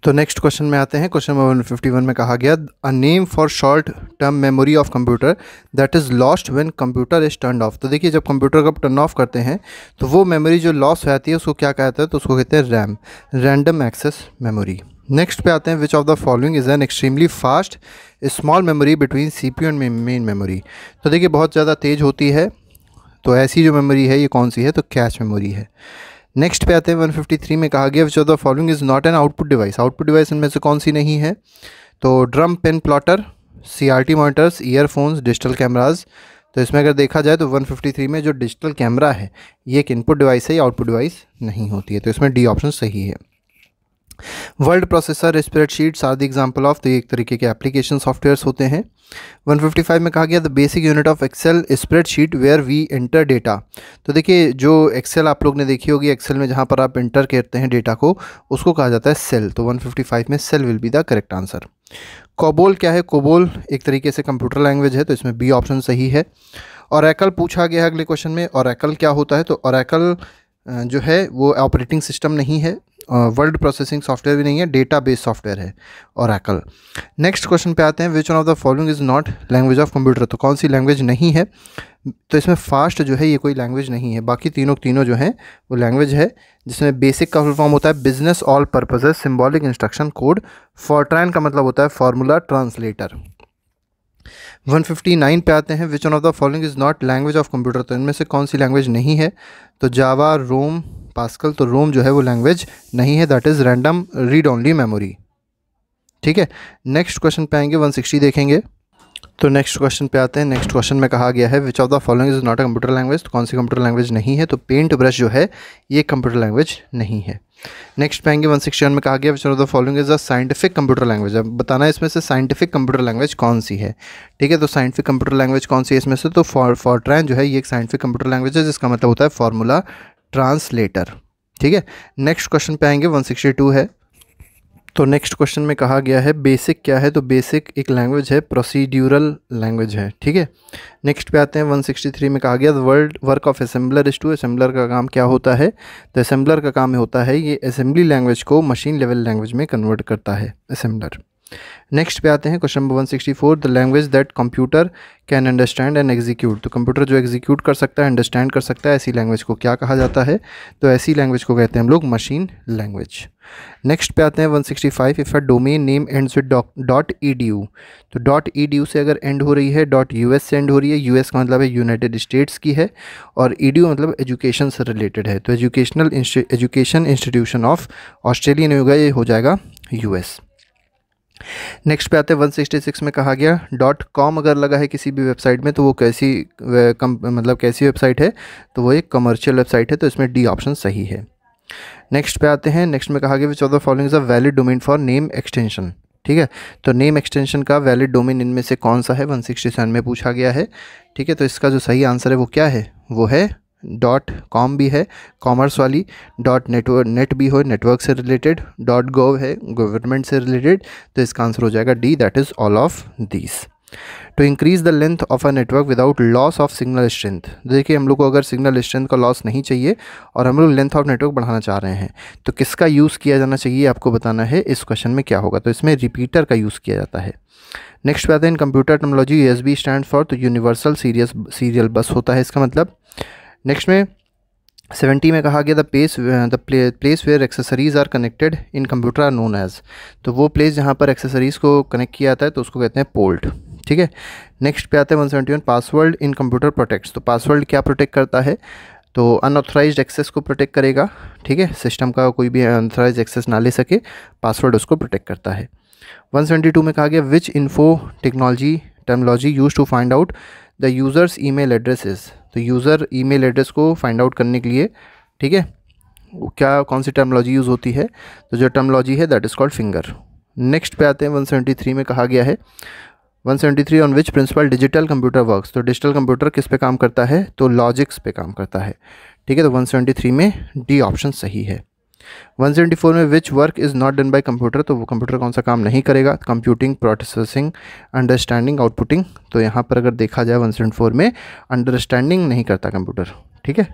तो नेक्स्ट क्वेश्चन में आते हैं क्वेश्चन नंबर 151 में कहा गया a name for short term memory of computer that is lost when computer is turn off तो देखिए जब कंप्यूटर को टर्न ऑफ करते हैं तो वो मेमोरी जो लॉस हो जाती है उसको क्या कहता है तो उसको कहते हैं RAM random access memory next पे आते हैं which of the following is an extremely fast small memory between C P and main memory तो देखिए बहुत ज़्यादा तेज़ होती है तो ऐसी जो मेमोरी है ये कौन सी है तो कैश मेमोरी है नेक्स्ट पे आते हैं 153 में कहा गया which of the following is not an output device output device इनमें से कौन सी नहीं है तो drum pen plotter C R T monitors earphones digital cameras तो इसमें अगर देखा जाए तो 153 में जो डिजिटल कैमरा है ये एक इनपुट डिवाइस है या आउटपुट डिवाइस नहीं होती है तो इसमें डी ऑप्शन सही है word processor spreadsheets are the example of तो एक तरीके के एप्लीकेशन सॉफ्टवेयर्स होते हैं 155 में कहा गया the basic unit of Excel spreadsheet where we enter data तो देखिए जो एक्सेल आप लोग ने देखी होगी एक्सेल में जहाँ पर आप एंटर करते हैं डेटा को उसको कहा जाता है सेल तो 155 में cell will be the correct answer COBOL क्या है कोबोल एक तरीके से कंप्यूटर लैंग्वेज है तो इसमें बी ऑप्शन सही है और एकल पूछा गया है अगले क्वेश्चन में और एकल क्या होता है तो और एकल जो है वो ऑपरेटिंग सिस्टम नहीं है वर्ड प्रोसेसिंग सॉफ्टवेयर भी नहीं है डेटा बेस सॉफ्टवेयर है और एकल नेक्स्ट क्वेश्चन पे आते हैं which one of the following is not language of computer तो कौन सी लैंग्वेज नहीं है तो इसमें फास्ट जो है ये कोई लैंग्वेज नहीं है बाकी तीनों तीनों जो हैं वो लैंग्वेज है जिसमें बेसिक का फुल फॉर्म होता है business all purposes symbolic instruction code Fortran का मतलब होता है फार्मूला ट्रांसलेटर 159 पे आते हैं which one of the following is not language of computer तो इनमें से कौन सी लैंग्वेज नहीं है तो जावा रोम पास्कल तो रोम जो है वो लैंग्वेज नहीं है that is random read only memory ठीक है नेक्स्ट क्वेश्चन पे आएंगे 160 देखेंगे तो नेक्स्ट क्वेश्चन पे आते हैं नेक्स्ट क्वेश्चन में कहा गया है which of the following is not a computer language तो कौन सी कंप्यूटर लैंग्वेज नहीं है तो पेंट ब्रश जो है ये कंप्यूटर लैंग्वेज नहीं है नेक्स्ट पे आएंगे वन सिक्सटी में कहा गया which of the following is a scientific computer language अब बताना है इसमें से साइंटिफिक कंप्यूटर लैंग्वेज कौन सी है ठीक है तो साइंटिफिक कंप्यूटर लैंग्वेज कौन सी है इसमें से तो फॉर फॉर जो है ये एक साइंटिफिक कंप्यूटर लैंग्वेज है जिसका मतलब होता है फॉर्मूला ट्रांसलेटर ठीक है नेक्स्ट क्वेश्चन पे आएंगे 162 है तो नेक्स्ट क्वेश्चन में कहा गया है बेसिक क्या है तो बेसिक एक लैंग्वेज है प्रोसीड्यूरल लैंग्वेज है ठीक है नेक्स्ट पे आते हैं 163 में कहा गया world work of assembler is to assembler का काम क्या होता है तो असेंबलर का काम होता है ये असेंबली लैंग्वेज को मशीन लेवल लैंग्वेज में कन्वर्ट करता है असेंबलर नेक्स्ट पे आते हैं question number four the language that computer can understand and execute तो कंप्यूटर जो एग्जीक्यूट कर सकता है अंडरस्टैंड कर सकता है ऐसी लैंग्वेज को क्या कहा जाता है तो ऐसी लैंग्वेज को कहते हैं हम लोग मशीन लैंग्वेज नेक्स्ट पे आते हैं five if a domain name end with dot E D U तो डॉट ई डी यू से अगर एंड हो रही है डॉट यू एस से एंड हो रही है यू एस का मतलब है यूनाइटेड स्टेट्स की है और ई डी यू मतलब एजुकेशन से रिलेटेड है तो educational education institution of Australia नहीं होगा ये हो जाएगा यू एस नेक्स्ट पे आते हैं 166 में कहा गया डॉट कॉम अगर लगा है किसी भी वेबसाइट में तो वो कैसी कम मतलब कैसी वेबसाइट है तो वो एक कमर्शियल वेबसाइट है तो इसमें डी ऑप्शन सही है नेक्स्ट पे आते हैं नेक्स्ट में कहा गया which of the following is a valid domain for name extension ठीक है तो नेम एक्सटेंशन का वैलिड डोमेन इनमें से कौन सा है वन में पूछा गया है ठीक है तो इसका जो सही आंसर है वो क्या है वो है डॉट कॉम भी है कॉमर्स वाली डॉट नेटवर्क नेट भी हो नेटवर्क से रिलेटेड डॉट गोव है गवर्नमेंट से रिलेटेड तो इसका आंसर हो जाएगा D that is all of this to increase the length of a network without loss of signal strength तो देखिए हम लोग को अगर सिग्नल स्ट्रेंथ का लॉस नहीं चाहिए और हम लोग लेंथ ऑफ नेटवर्क बढ़ाना चाह रहे हैं तो किसका यूज़ किया जाना चाहिए आपको बताना है इस क्वेश्चन में क्या होगा तो इसमें रिपीटर का यूज़ किया जाता है नेक्स्ट बात है in computer technology U S B stand for तो यूनिवर्सल सीरियस सीरियल बस होता है इसका मतलब नेक्स्ट में सेवेंटी में कहा गया the place the place where accessories are connected in computer are known as तो वो प्लेस जहाँ पर एक्सेसरीज़ को कनेक्ट किया जाता है तो उसको कहते हैं पोल्ट ठीक है नेक्स्ट पे आते हैं one seventy one password in computer protects तो पासवर्ड क्या प्रोटेक्ट करता है तो अनऑथराइज एक्सेस को प्रोटेक्ट करेगा ठीक है सिस्टम का कोई भी अनऑथराइज एक्सेस ना ले सके पासवर्ड उसको प्रोटेक्ट करता है 172 में कहा गया which info technology terminology use to find out the users e mail addresses तो यूज़र ई मेल एड्रेस को फाइंड आउट करने के लिए ठीक है क्या कौन सी टर्मोलॉजी यूज़ होती है तो जो टर्मोलॉजी है that is called finger next पे आते हैं 173 में कहा गया है 173 on which principle digital computer works तो डिजिटल कंप्यूटर किस पे काम करता है तो लॉजिक्स पे काम करता है ठीक है तो 173 में डी ऑप्शन सही है 174 में which work is not done by computer तो वो कंप्यूटर कौन सा काम नहीं करेगा कंप्यूटिंग प्रोसेसिंग अंडरस्टैंडिंग आउटपुटिंग तो यहाँ पर अगर देखा जाए 174 में अंडरस्टैंडिंग नहीं करता कंप्यूटर ठीक है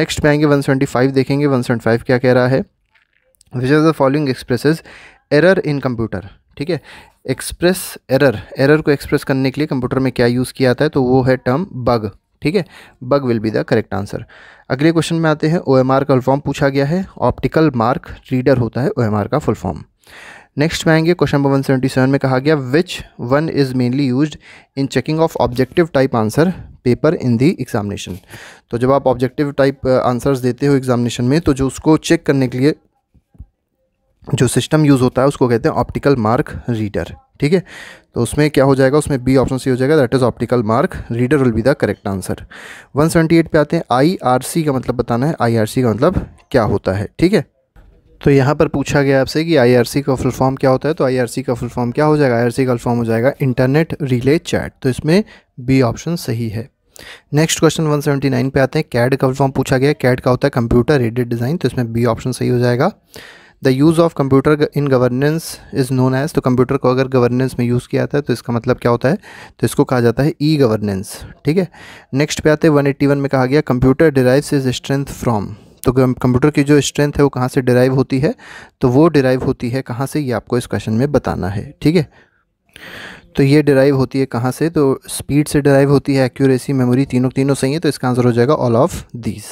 नेक्स्ट पे आएंगे 175 देखेंगे 175 क्या कह रहा है which are the following express error in computer ठीक है एक्सप्रेस एरर एरर को एक्सप्रेस करने के लिए कंप्यूटर में क्या यूज़ किया जाता है तो वो है टर्म बग ठीक है bug will be the correct answer अगले क्वेश्चन में आते हैं ओ एम आर का फुलफॉर्म पूछा गया है ऑप्टिकल मार्क रीडर होता है ओ एम आर का फुल फॉर्म नेक्स्ट में आएंगे question number one seventy seven में कहा गया which one is mainly use in checking of objective type answer paper in the examination तो जब आप ऑब्जेक्टिव टाइप आंसर्स देते हो एग्जामिनेशन में तो जो उसको चेक करने के लिए जो सिस्टम यूज़ होता है उसको कहते हैं ऑप्टिकल मार्क रीडर ठीक है तो उसमें क्या हो जाएगा उसमें बी ऑप्शन सी हो जाएगा that is optical mark reader will be the correct answer 178 पे आते हैं सी का मतलब बताना है सी का मतलब क्या होता है ठीक है तो यहाँ पर पूछा गया आपसे कि सी का फुल फॉर्म क्या होता है तो सी का फुल फॉर्म क्या हो जाएगा सी का फुल फॉर्म हो जाएगा इंटरनेट रिले चैट तो इसमें बी ऑप्शन सही है नेक्स्ट क्वेश्चन 179 पे आते हैं कैड का फुल फॉर्म पूछा गया कैड का होता है कंप्यूटर एडेड डिज़ाइन तो इसमें बी ऑप्शन सही हो जाएगा the use of computer in governance is known as तो कंप्यूटर को अगर गवर्नेंस में यूज़ किया जाता है तो इसका मतलब क्या होता है तो इसको कहा जाता है ई गवर्नेंस ठीक है नेक्स्ट पे आते हैं वन एट्टी वन में कहा गया computer derives its strength from तो कंप्यूटर की जो स्ट्रेंथ है वो कहाँ से डिराइव होती है तो वो डिराइव होती है कहाँ से ये आपको इस क्वेश्चन में बताना है ठीक है तो ये डिराइव होती है कहाँ से तो स्पीड से डिराइव होती है एक्यूरेसी मेमोरी तीनों तीनों सही है तो इसका आंसर हो जाएगा all of these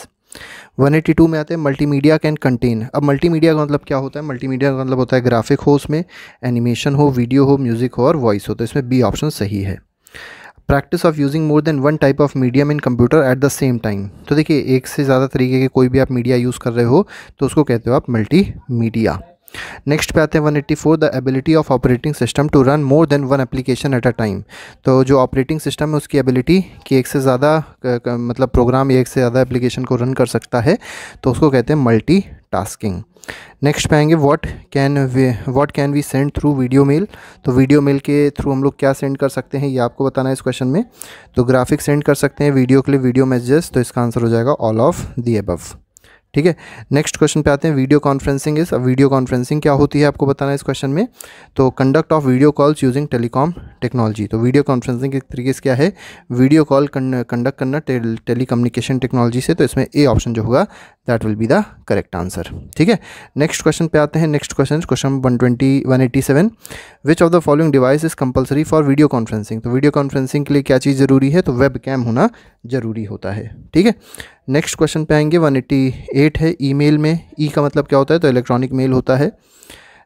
one eighty two में आते हैं मल्टी मीडिया कैन कंटेन अब मल्टी मीडिया का मतलब क्या होता है मल्टी मीडिया का मतलब होता है ग्राफिक हो उसमें एनिमेशन हो वीडियो हो म्यूज़िक हो और वॉइस हो तो इसमें बी ऑप्शन सही है practice of using more than one type of medium in computer at the same time तो देखिए एक से ज़्यादा तरीके के कोई भी आप मीडिया यूज़ कर रहे हो तो उसको कहते हो आप मल्टी मीडिया नेक्स्ट पे आते हैं 184 the ability of operating system to run more than one application at a time तो जो ऑपरेटिंग सिस्टम है उसकी एबिलिटी कि एक से ज़्यादा मतलब प्रोग्राम एक से ज़्यादा एप्लीकेशन को रन कर सकता है तो उसको कहते हैं मल्टी टास्किंग नेक्स्ट पे आएंगे what can what can we send through video mail तो वीडियो मेल के थ्रू हम लोग क्या सेंड कर सकते हैं ये आपको बताना है इस क्वेश्चन में तो ग्राफिक सेंड कर सकते हैं वीडियो के लिए वीडियो मैसेजेस तो इसका आंसर हो जाएगा ऑल ऑफ दी एबव ठीक है नेक्स्ट क्वेश्चन पे आते हैं वीडियो कॉन्फ्रेंसिंग इस वीडियो कॉन्फ्रेंसिंग क्या होती है आपको बताना है इस क्वेश्चन में तो conduct of video calls using telecom technology तो वीडियो कॉन्फ्रेंसिंग एक तरीके से क्या है वीडियो कॉल कंडक्ट करना टेली कम्युनिकेशन टेक्नोलॉजी से तो इसमें ए ऑप्शन जो होगा that will be the correct answer ठीक है नेक्स्ट क्वेश्चन पे आते हैं next question question one twenty one eighty seven which of the following device is compulsory for video conferencing तो वीडियो कॉन्फ्रेंसिंग के लिए क्या चीज़ ज़रूरी है तो वेब कैम होना ज़रूरी होता है ठीक है नेक्स्ट क्वेश्चन पे आएंगे वन एट्टी एट है ई मेल में ई e का मतलब क्या होता है तो इलेक्ट्रॉनिक मेल होता है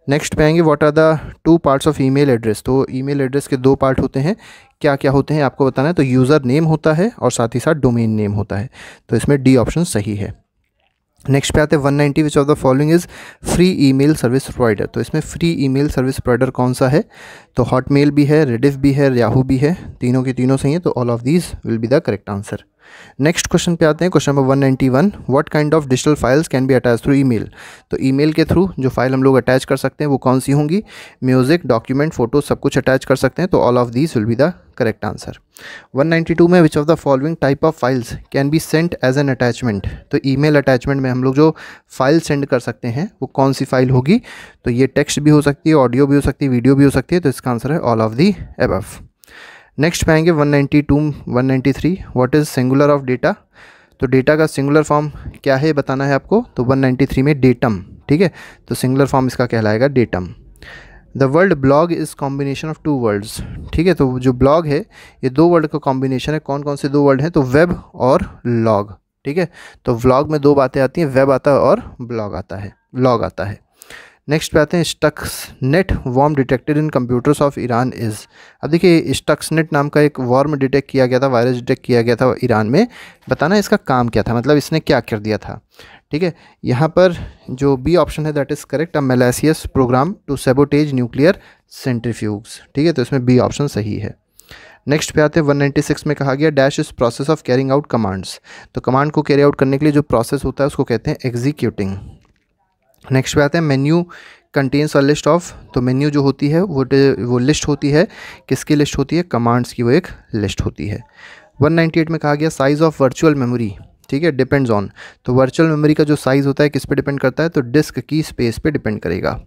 नेक्स्ट पे आएंगे what are the two parts of email address तो ईमेल एड्रेस के दो पार्ट होते हैं क्या क्या होते हैं आपको बताना है तो यूज़र नेम होता है और साथ ही साथ डोमेन नेम होता है तो इसमें डी ऑप्शन सही है नेक्स्ट पे आते हैं 190 ninety which of the following is free email service provider तो इसमें फ्री ईमेल सर्विस प्रोवाइडर कौन सा है तो हॉटमेल भी है रेडिफ भी है याहू भी है तीनों के तीनों सही है तो all of these will be the correct answer next question पे आते हैं question number 191 ninety one what kind of digital files can be attach through email तो ईमेल के थ्रू जो फाइल हम लोग अटैच कर सकते हैं वो कौन सी होंगी म्यूजिक डॉक्यूमेंट फोटो सब कुछ अटैच कर सकते हैं तो all of this will be the correct answer 192 में which of the following type of files can be sent as an attachment तो ईमेल अटैचमेंट में हम लोग जो फाइल सेंड कर सकते हैं वो कौन सी फाइल होगी तो ये टेक्स्ट भी हो सकती है ऑडियो भी हो सकती है वीडियो भी हो सकती है तो इसका आंसर है all of the above next पाएंगे 192 193 what is singular of data तो डेटा का सिंगुलर फॉर्म क्या है बताना है आपको तो 193 में डेटम ठीक है तो सिंगुलर फॉर्म इसका कहलाएगा datum the word blog is combination of two words ठीक है तो जो ब्लॉग है ये दो वर्ल्ड का कॉम्बिनेशन है कौन कौन से दो वर्ल्ड हैं तो वेब और लॉग ठीक है तो व्लॉग में दो बातें आती हैं वेब आता है और ब्लॉग आता है ब्लॉग आता है नेक्स्ट पे आते हैं Stuxnet worm detected in computers of Iran is अब देखिए स्टक्स नेट नाम का एक वॉर्म डिटेक्ट किया गया था वायरस डिटेक्ट किया गया था ईरान में बताना इसका काम क्या था मतलब इसने क्या कर दिया था ठीक है यहाँ पर जो बी ऑप्शन है that is correct a malicious program to sabotage nuclear centrifuges ठीक है तो इसमें बी ऑप्शन सही है नेक्स्ट पे आते हैं 196 में कहा गया dash is process of carrying out commands तो कमांड को कैरी आउट करने के लिए जो प्रोसेस होता है उसको कहते हैं एग्जीक्यूटिंग नेक्स्ट पे आते हैं menu contains a list of तो मेन्यू जो होती है वो वो लिस्ट होती है किसकी लिस्ट होती है कमांड्स की वो एक लिस्ट होती है 198 में कहा गया साइज़ ऑफ वर्चुअल मेमोरी ठीक है डिपेंड्स ऑन तो वर्चुअल मेमोरी का जो साइज़ होता है किस पे डिपेंड करता है तो डिस्क की स्पेस पे डिपेंड करेगा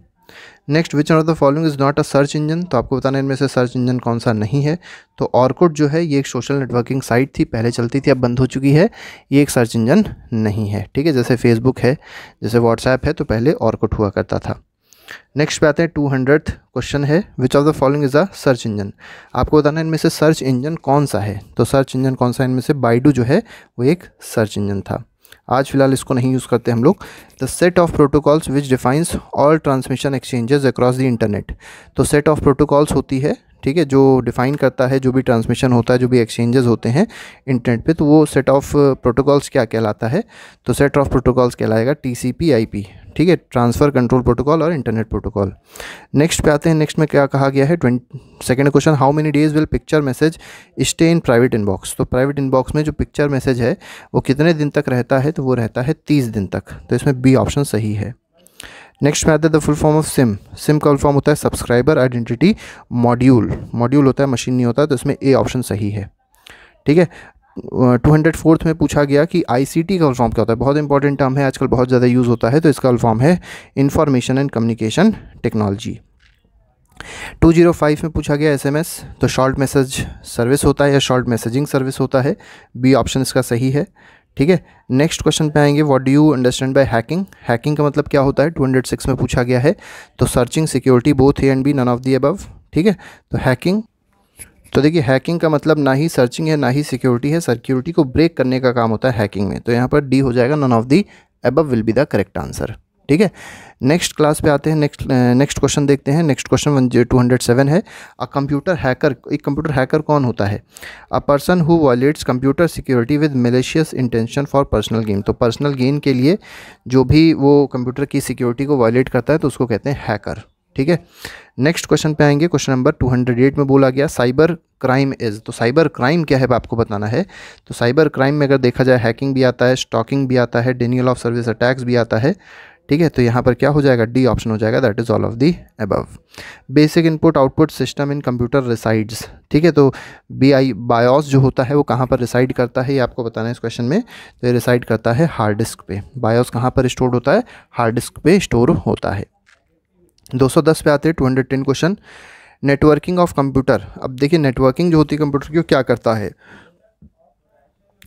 next which of the following is not a search engine तो आपको बताना इनमें से सर्च इंजन कौन सा नहीं है तो ऑर्कुट जो है ये एक सोशल नेटवर्किंग साइट थी पहले चलती थी अब बंद हो चुकी है ये एक सर्च इंजन नहीं है ठीक है जैसे फेसबुक है जैसे व्हाट्सएप है तो पहले ऑर्कुट हुआ करता था नेक्स्ट पे आते हैं टू हंड्रेड क्वेश्चन है which of the following is a search engine आपको बताना इनमें से सर्च इंजन कौन सा है तो सर्च इंजन कौन सा इनमें से बाइडू जो है वो एक सर्च इंजन था आज फिलहाल इसको नहीं यूज़ करते हम लोग the set of protocols which defines all transmission exchanges across the internet तो सेट ऑफ प्रोटोकॉल्स होती है ठीक है जो डिफ़ाइन करता है जो भी ट्रांसमिशन होता है जो भी एक्सचेंजेस होते हैं इंटरनेट पे तो वो सेट ऑफ प्रोटोकॉल्स क्या कहलाता है तो सेट ऑफ प्रोटोकॉल्स कहलाएगा T C P I P ठीक है ट्रांसफ़र कंट्रोल प्रोटोकॉल और इंटरनेट प्रोटोकॉल नेक्स्ट पे आते हैं नेक्स्ट में क्या कहा गया है twenty second question how many days will picture message stay in private inbox तो प्राइवेट इनबॉक्स में जो पिक्चर मैसेज है वो कितने दिन तक रहता है तो वो रहता है तीस दिन तक तो इसमें बी ऑप्शन सही है नेक्स्ट में आता है the full form of SIM SIM का फुल फॉर्म होता है सब्सक्राइबर आइडेंटिटी मॉड्यूल मॉड्यूल होता है मशीन नहीं होता तो इसमें ए ऑप्शन सही है ठीक है टू हंड्रेड फोर्थ में पूछा गया कि आईसीटी का फॉर्म क्या होता है बहुत इंपॉर्टेंट टर्म है आजकल बहुत ज़्यादा यूज़ होता है तो इसका फॉर्म है information and communication technology two zero five में पूछा गया एसएमएस तो शॉर्ट मैसेज सर्विस होता है या शॉर्ट मैसेजिंग सर्विस होता है बी ऑप्शन इसका सही है ठीक है नेक्स्ट क्वेश्चन पे आएंगे what do you understand by hacking hacking का मतलब क्या होता है 206 में पूछा गया है तो searching security both A and B none of the above ठीक है तो हैकिंग तो देखिए हैकिंग का मतलब ना ही सर्चिंग है ना ही सिक्योरिटी है सिक्योरिटी को ब्रेक करने का काम होता है हैकिंग में तो यहाँ पर डी हो जाएगा none of the above will be the correct answer ठीक है नेक्स्ट क्लास पे आते हैं नेक्स्ट नेक्स्ट क्वेश्चन देखते हैं next question one two hundred seven है अ कंप्यूटर हैकर एक कंप्यूटर हैकर कौन होता है a person who violates computer security with malicious intention for personal gain तो पर्सनल गेन के लिए जो भी वो कंप्यूटर की सिक्योरिटी को वायलेट करता है तो उसको कहते हैं हैकर ठीक है नेक्स्ट क्वेश्चन पे आएंगे क्वेश्चन नंबर 208 में बोला गया साइबर क्राइम इज़ तो साइबर क्राइम क्या है आपको बताना है तो साइबर क्राइम में अगर देखा जाए हैकिंग भी आता है स्टॉकिंग भी आता है डेनियल ऑफ सर्विस अटैक्स भी आता है ठीक है तो यहाँ पर क्या हो जाएगा डी ऑप्शन हो जाएगा that is all of the above basic input output system in computer resides ठीक है तो बी आई बायोस जो होता है वो कहाँ पर रिसाइड करता है ये आपको बताना है इस क्वेश्चन में तो ये रिसाइड करता है हार्ड डिस्क पे बायोस कहाँ पर स्टोर होता है हार्ड डिस्क पे स्टोर होता है 210 पे आते हैं 210 क्वेश्चन नेटवर्किंग ऑफ कंप्यूटर अब देखिए नेटवर्किंग जो होती है कंप्यूटर की वो क्या करता है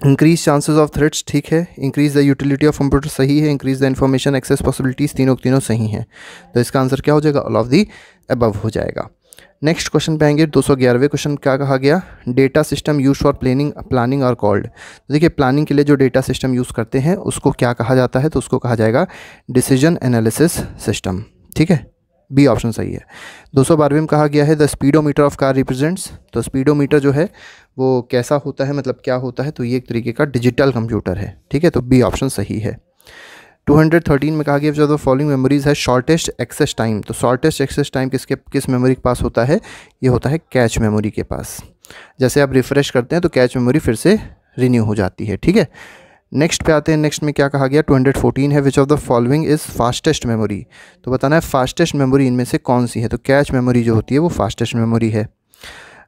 इंक्रीज चांसेस ऑफ थ्रेट्स ठीक है increase the utility of computer सही है increase the information access possibilities तीनों तीनों सही हैं तो इसका आंसर क्या हो जाएगा ऑल ऑफ दी अबव हो जाएगा नेक्स्ट क्वेश्चन पे आएंगे दो क्वेश्चन क्या कहा गया data system use for planning planning और कॉल्ड देखिए प्लानिंग के लिए जो डेटा सिस्टम यूज़ करते हैं उसको क्या कहा जाता है तो उसको कहा जाएगा डिसीजन एनालिसिस सिस्टम ठीक है बी ऑप्शन सही है दो सौ बारहवें में कहा गया है the speedometer of car represents तो स्पीडोमीटर जो है वो कैसा होता है मतलब क्या होता है तो ये एक तरीके का डिजिटल कंप्यूटर है ठीक है तो बी ऑप्शन सही है 213 में कहा गया जो द फॉलोइंग मेमोरीज है शॉर्टेस्ट एक्सेस टाइम तो शॉर्टेस्ट एक्सेस टाइम किसके किस मेमोरी के पास होता है ये होता है कैच मेमोरी के पास जैसे आप रिफ़्रेश करते हैं तो कैच मेमोरी फिर से रिन्यू हो जाती है ठीक है नेक्स्ट पे आते हैं नेक्स्ट में क्या कहा गया 214 है which of the following is fastest memory तो बताना है फास्टेस्ट मेमोरी इनमें से कौन सी है तो कैच मेमोरी जो होती है वो फास्टेस्ट मेमोरी है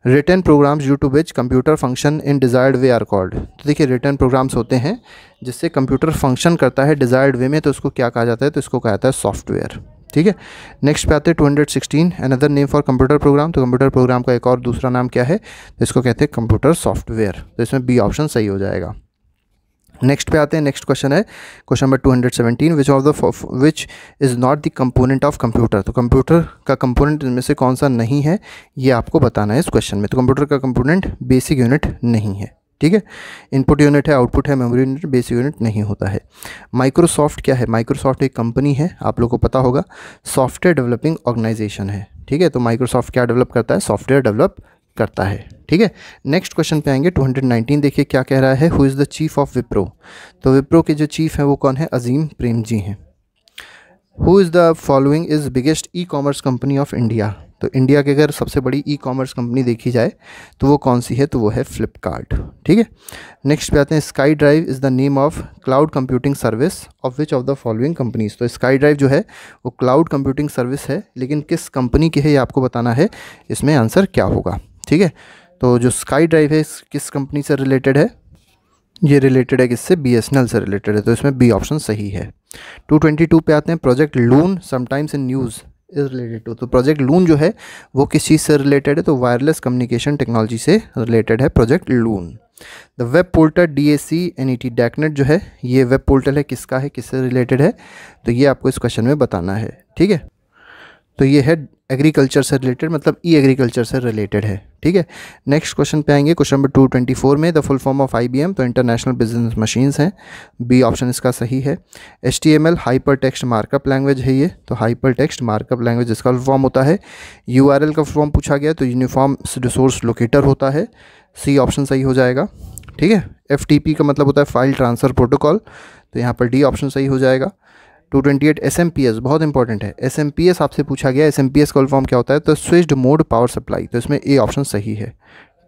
written programs due to which computer function in desired way are called तो देखिए रिटर्न प्रोग्राम्स होते हैं जिससे कंप्यूटर फंक्शन करता है डिज़ायर्ड वे में तो उसको क्या कहा जाता है तो इसको कहा जाता है सॉफ्टवेयर ठीक है नेक्स्ट पे आते हैं two hundred sixteen another name for computer program तो कंप्यूटर प्रोग्राम का एक और दूसरा नाम क्या है तो इसको कहते हैं कंप्यूटर सॉफ्टवेयर तो इसमें बी ऑप्शन सही हो जाएगा नेक्स्ट पे आते हैं नेक्स्ट क्वेश्चन है question number 217 which of the which is not the component of computer तो कंप्यूटर का कंपोनेंट इनमें से कौन सा नहीं है ये आपको बताना है इस क्वेश्चन में तो कंप्यूटर का कंपोनेंट बेसिक यूनिट नहीं है ठीक है इनपुट यूनिट है आउटपुट है मेमोरी यूनिट बेसिक यूनिट नहीं होता है माइक्रोसॉफ्ट क्या है माइक्रोसॉफ्ट एक कंपनी है आप लोग को पता होगा सॉफ्टवेयर डेवलपिंग ऑर्गेनाइजेशन है ठीक है तो माइक्रोसॉफ्ट क्या डेवलप करता है सॉफ्टवेयर डेवलप करता है ठीक है नेक्स्ट क्वेश्चन पे आएंगे 219 देखिए क्या कह रहा है who is the chief of Wipro तो विप्रो के जो चीफ हैं वो कौन है अजीम प्रेम जी हैं who is the following is biggest e commerce company of India तो इंडिया की अगर सबसे बड़ी ई कॉमर्स कंपनी देखी जाए तो वो कौन सी है तो वो है फ्लिपकार्ट ठीक है नेक्स्ट पे आते हैं SkyDrive is the name of cloud computing service of which of the following companies तो स्काई ड्राइव जो है वो क्लाउड कंप्यूटिंग सर्विस है लेकिन किस कंपनी की है ये आपको बताना है इसमें आंसर क्या होगा ठीक है तो जो स्काई ड्राइव है किस कंपनी से रिलेटेड है ये रिलेटेड है किससे बी से रिलेटेड है तो इसमें बी ऑप्शन सही है 222 पे आते हैं project Loon sometimes in news is related to तो प्रोजेक्ट लून जो है वो किस चीज़ से रिलेटेड है तो वायरलेस कम्युनिकेशन टेक्नोलॉजी से रिलेटेड है project Loon the web portal D A C N E T DACNET जो है ये वेब पोर्टल है किसका है किससे रिलेटेड है तो ये आपको इस क्वेश्चन में बताना है ठीक है तो ये है एग्रीकल्चर से रिलेटेड मतलब ई एग्रीकल्चर से रिलेटेड है ठीक है नेक्स्ट क्वेश्चन पे आएंगे question number two twenty four में the full form of I B M तो इंटरनेशनल बिजनेस मशीन्स हैं बी ऑप्शन इसका सही है H T M L hyper text markup language है ये तो हाइपर टेक्स्ट मार्कअप लैंग्वेज इसका फुल फॉर्म होता है यू आर एल का फॉर्म पूछा गया तो यूनिफॉर्म रिसोर्स लोकेटर होता है सी ऑप्शन सही हो जाएगा ठीक है एफ टी पी का मतलब होता है फाइल ट्रांसफ़र प्रोटोकॉल तो यहाँ पर डी ऑप्शन सही हो जाएगा two twenty eight S M P S बहुत इंपॉर्टेंट है एस एम पी एस आपसे पूछा गया एस एम पी एस का फॉर्म क्या होता है तो स्विच्ड मोड पावर सप्लाई तो इसमें ए ऑप्शन सही है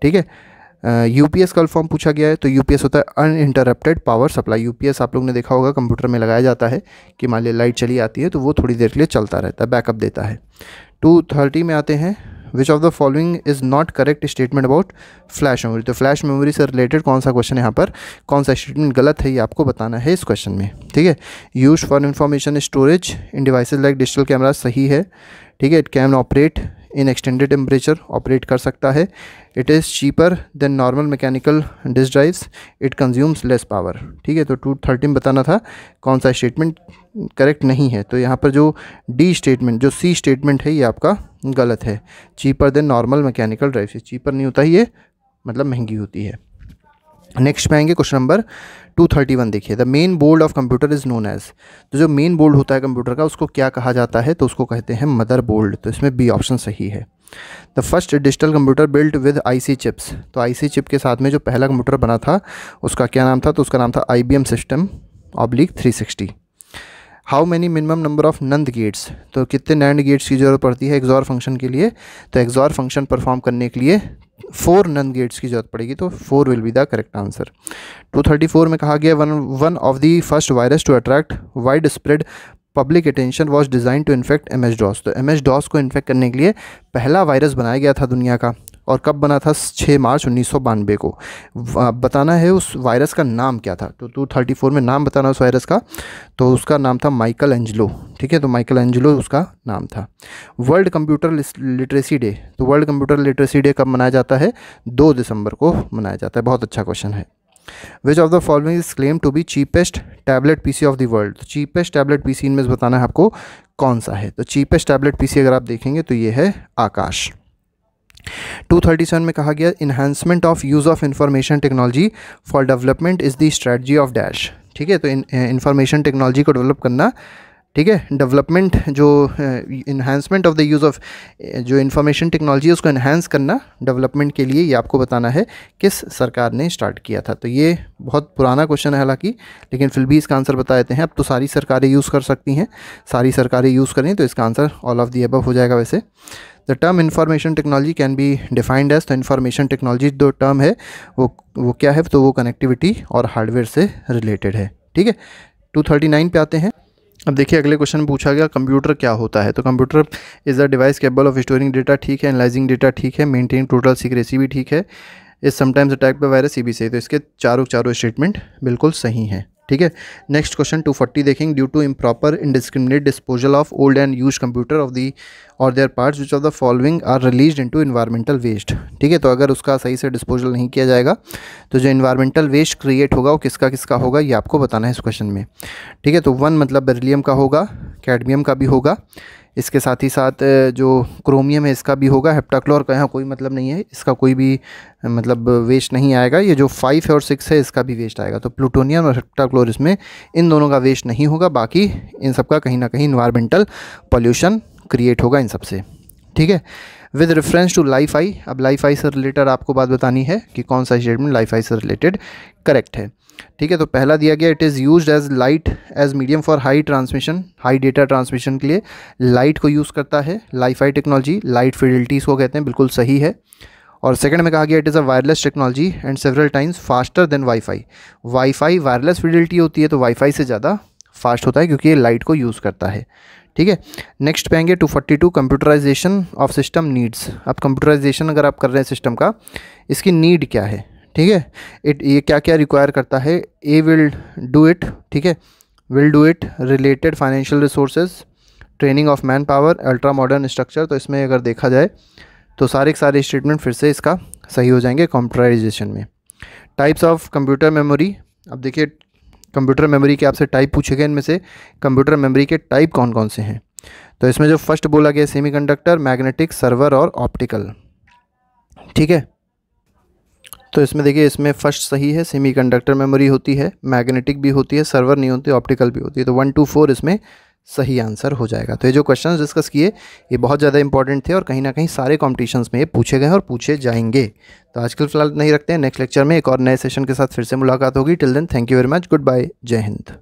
ठीक है यू पी एस का फॉर्म पूछा गया है तो यू पी एस होता है uninterrupted power supply U P S आप लोग ने देखा होगा कंप्यूटर में लगाया जाता है कि मान लिया लाइट चली आती है तो वो थोड़ी देर के लिए चलता रहता है बैकअप देता है टू थर्टी में आते हैं which of the following is not correct statement about flash memory तो फ्लैश मेमोरी से रिलेटेड कौन सा क्वेश्चन यहाँ पर कौन सा स्टेटमेंट गलत है ये आपको बताना है इस क्वेश्चन में ठीक है use for information storage in devices like digital camera सही है ठीक है it can operate in extended temperature operate कर सकता है it is cheaper than normal mechanical disk drives it consumes less power ठीक है तो टू थर्टीन बताना था कौन सा स्टेटमेंट करेक्ट नहीं है तो यहाँ पर जो डी स्टेटमेंट जो सी स्टेटमेंट है ये आपका गलत है cheaper than normal mechanical drive से चीपर नहीं होता ये मतलब महंगी होती है नेक्स्ट में आएंगे question number two thirty one देखिए the main board of computer is known as तो जो मेन बोर्ड होता है कंप्यूटर का उसको क्या कहा जाता है तो उसको कहते हैं मदर बोर्ड तो इसमें बी ऑप्शन सही है the first digital computer built with IC chips तो आईसी चिप के साथ में जो पहला कंप्यूटर बना था उसका क्या नाम था तो उसका नाम था I system oblique three sixty how many minimum number of NAND gates तो कितने नैंड गेट्स की ज़रूरत पड़ती है एग्जॉर फंक्शन के लिए तो एग्जॉर फंक्शन परफॉर्म करने के लिए फोर नंद गेट्स की जरूरत पड़ेगी तो four will be the correct answer 234 में कहा गया one one of the first virus to attract widespread public attention was design to infect M H DOS तो एम एच डॉस को इन्फेक्ट करने के लिए पहला वायरस बनाया गया था दुनिया का और कब बना था 6 मार्च उन्नीस को बताना है उस वायरस का नाम क्या था तो टू थर्टी फोर में नाम बताना उस वायरस का तो उसका नाम था माइकल एंजलो ठीक है तो माइकल एंजलो उसका नाम था वर्ल्ड कंप्यूटर लिटरेसी डे तो वर्ल्ड कंप्यूटर लिटरेसी डे कब मनाया जाता है दो दिसंबर को मनाया जाता है बहुत अच्छा क्वेश्चन है which of the following is claim to be cheapest tablet P of the world cheapest tablet P इनमें बताना है आपको कौन सा है तो चीपेस्ट टैबलेट पी अगर आप देखेंगे तो ये है आकाश 237 में कहा गया enhancement of use of information technology for development is the strategy of dash ठीक है तो इंफॉर्मेशन टेक्नोलॉजी को डेवलप करना ठीक है डेवलपमेंट जो enhancement of the use of जो इन्फॉर्मेशन टेक्नोलॉजी उसको इन्हांस करना डेवलपमेंट के लिए ये आपको बताना है किस सरकार ने स्टार्ट किया था तो ये बहुत पुराना क्वेश्चन है हालांकि लेकिन फिर भी इसका आंसर बता देते हैं अब तो सारी सरकारें यूज़ कर सकती हैं सारी सरकारें यूज़ करें तो इसका answer all of the above हो जाएगा वैसे the term information technology can be defined as the information technology जो टर्म है वो वो क्या है तो वो कनेक्टिविटी और हार्डवेयर से रिलेटेड है ठीक है टू थर्टी नाइन पे आते हैं अब देखिए अगले क्वेश्चन पूछा गया कंप्यूटर क्या होता है तो computer is the device capable of storing data ठीक है एनालाइजिंग डेटा ठीक है मेनटेन टोटल सीक्रेसी भी ठीक है इस समटाइम्स अटैक पर वायरस ये भी सही तो इसके चारों चारों स्टेटमेंट बिल्कुल सही हैं ठीक है नेक्स्ट क्वेश्चन 240 देखेंगे due to improper indiscriminate disposal of old and use computer of the और their parts which of the following are release into environmental waste ठीक है तो अगर उसका सही से डिस्पोजल नहीं किया जाएगा तो जो इन्वायरमेंटल वेस्ट क्रिएट होगा वो किसका किसका होगा ये आपको बताना है इस क्वेश्चन में ठीक है तो वन मतलब बेरिलियम का होगा कैडमियम का भी होगा इसके साथ ही साथ जो क्रोमियम है इसका भी होगा हेप्टाक्लोर का यहाँ कोई मतलब नहीं है इसका कोई भी मतलब वेस्ट नहीं आएगा ये जो फाइव है और सिक्स है इसका भी वेस्ट आएगा तो प्लूटोनियम और हेप्टाक्लोर इसमें इन दोनों का वेस्ट नहीं होगा बाकी इन सब का कहीं ना कहीं इन्वायरमेंटल पॉल्यूशन क्रिएट होगा इन सबसे ठीक है with reference to LiFi अब लाइफ आई से रिलेटेड आपको बात बतानी है कि कौन सा स्टेटमेंट लाइफ आई से रिलेटेड करेक्ट है ठीक है तो पहला दिया गया it is use as light as medium for high transmission high data transmission के लिए लाइट को यूज़ करता है लाईफाई टेक्नोलॉजी लाइट फिडिलिटीज़ को कहते हैं बिल्कुल सही है और सेकंड में कहा गया it is a wireless technology and several times faster than WiFi WiFi wireless fidelity होती है तो वाईफाई से ज़्यादा फास्ट होता है क्योंकि ये लाइट को यूज़ करता है ठीक है नेक्स्ट पे आएंगे two forty two computerisation of system needs अब कंप्यूटराइजेशन अगर आप कर रहे हैं सिस्टम का इसकी नीड क्या है ठीक है इट ये क्या क्या रिक्वायर करता है ए विल डू इट ठीक है will do it related financial resources training of manpower ultra modern structure तो इसमें अगर देखा जाए तो सारे के सारे स्टेटमेंट फिर से इसका सही हो जाएंगे कंप्यूटराइजेशन में टाइप्स ऑफ कंप्यूटर मेमोरी अब देखिए कंप्यूटर मेमोरी के आपसे टाइप पूछे गए इनमें से कंप्यूटर मेमोरी के टाइप कौन कौन से हैं तो इसमें जो फर्स्ट बोला गया सेमीकंडक्टर मैग्नेटिक सर्वर और ऑप्टिकल ठीक है तो इसमें देखिए इसमें फर्स्ट सही है सेमीकंडक्टर मेमोरी होती है मैग्नेटिक भी होती है सर्वर नहीं होती ऑप्टिकल भी होती है तो वन टू फोर इसमें सही आंसर हो जाएगा तो ये जो क्वेश्चन डिस्कस किए ये बहुत ज़्यादा इंपॉर्टेंट थे और कहीं ना कहीं सारे कॉम्पिटिशन्स में ये पूछे गए और पूछे जाएंगे तो आज फिलहाल नहीं रखते हैं नेक्स्ट लेक्चर में एक और नए सेशन के साथ फिर से मुलाकात होगी till then thank you very much goodbye जय हिंद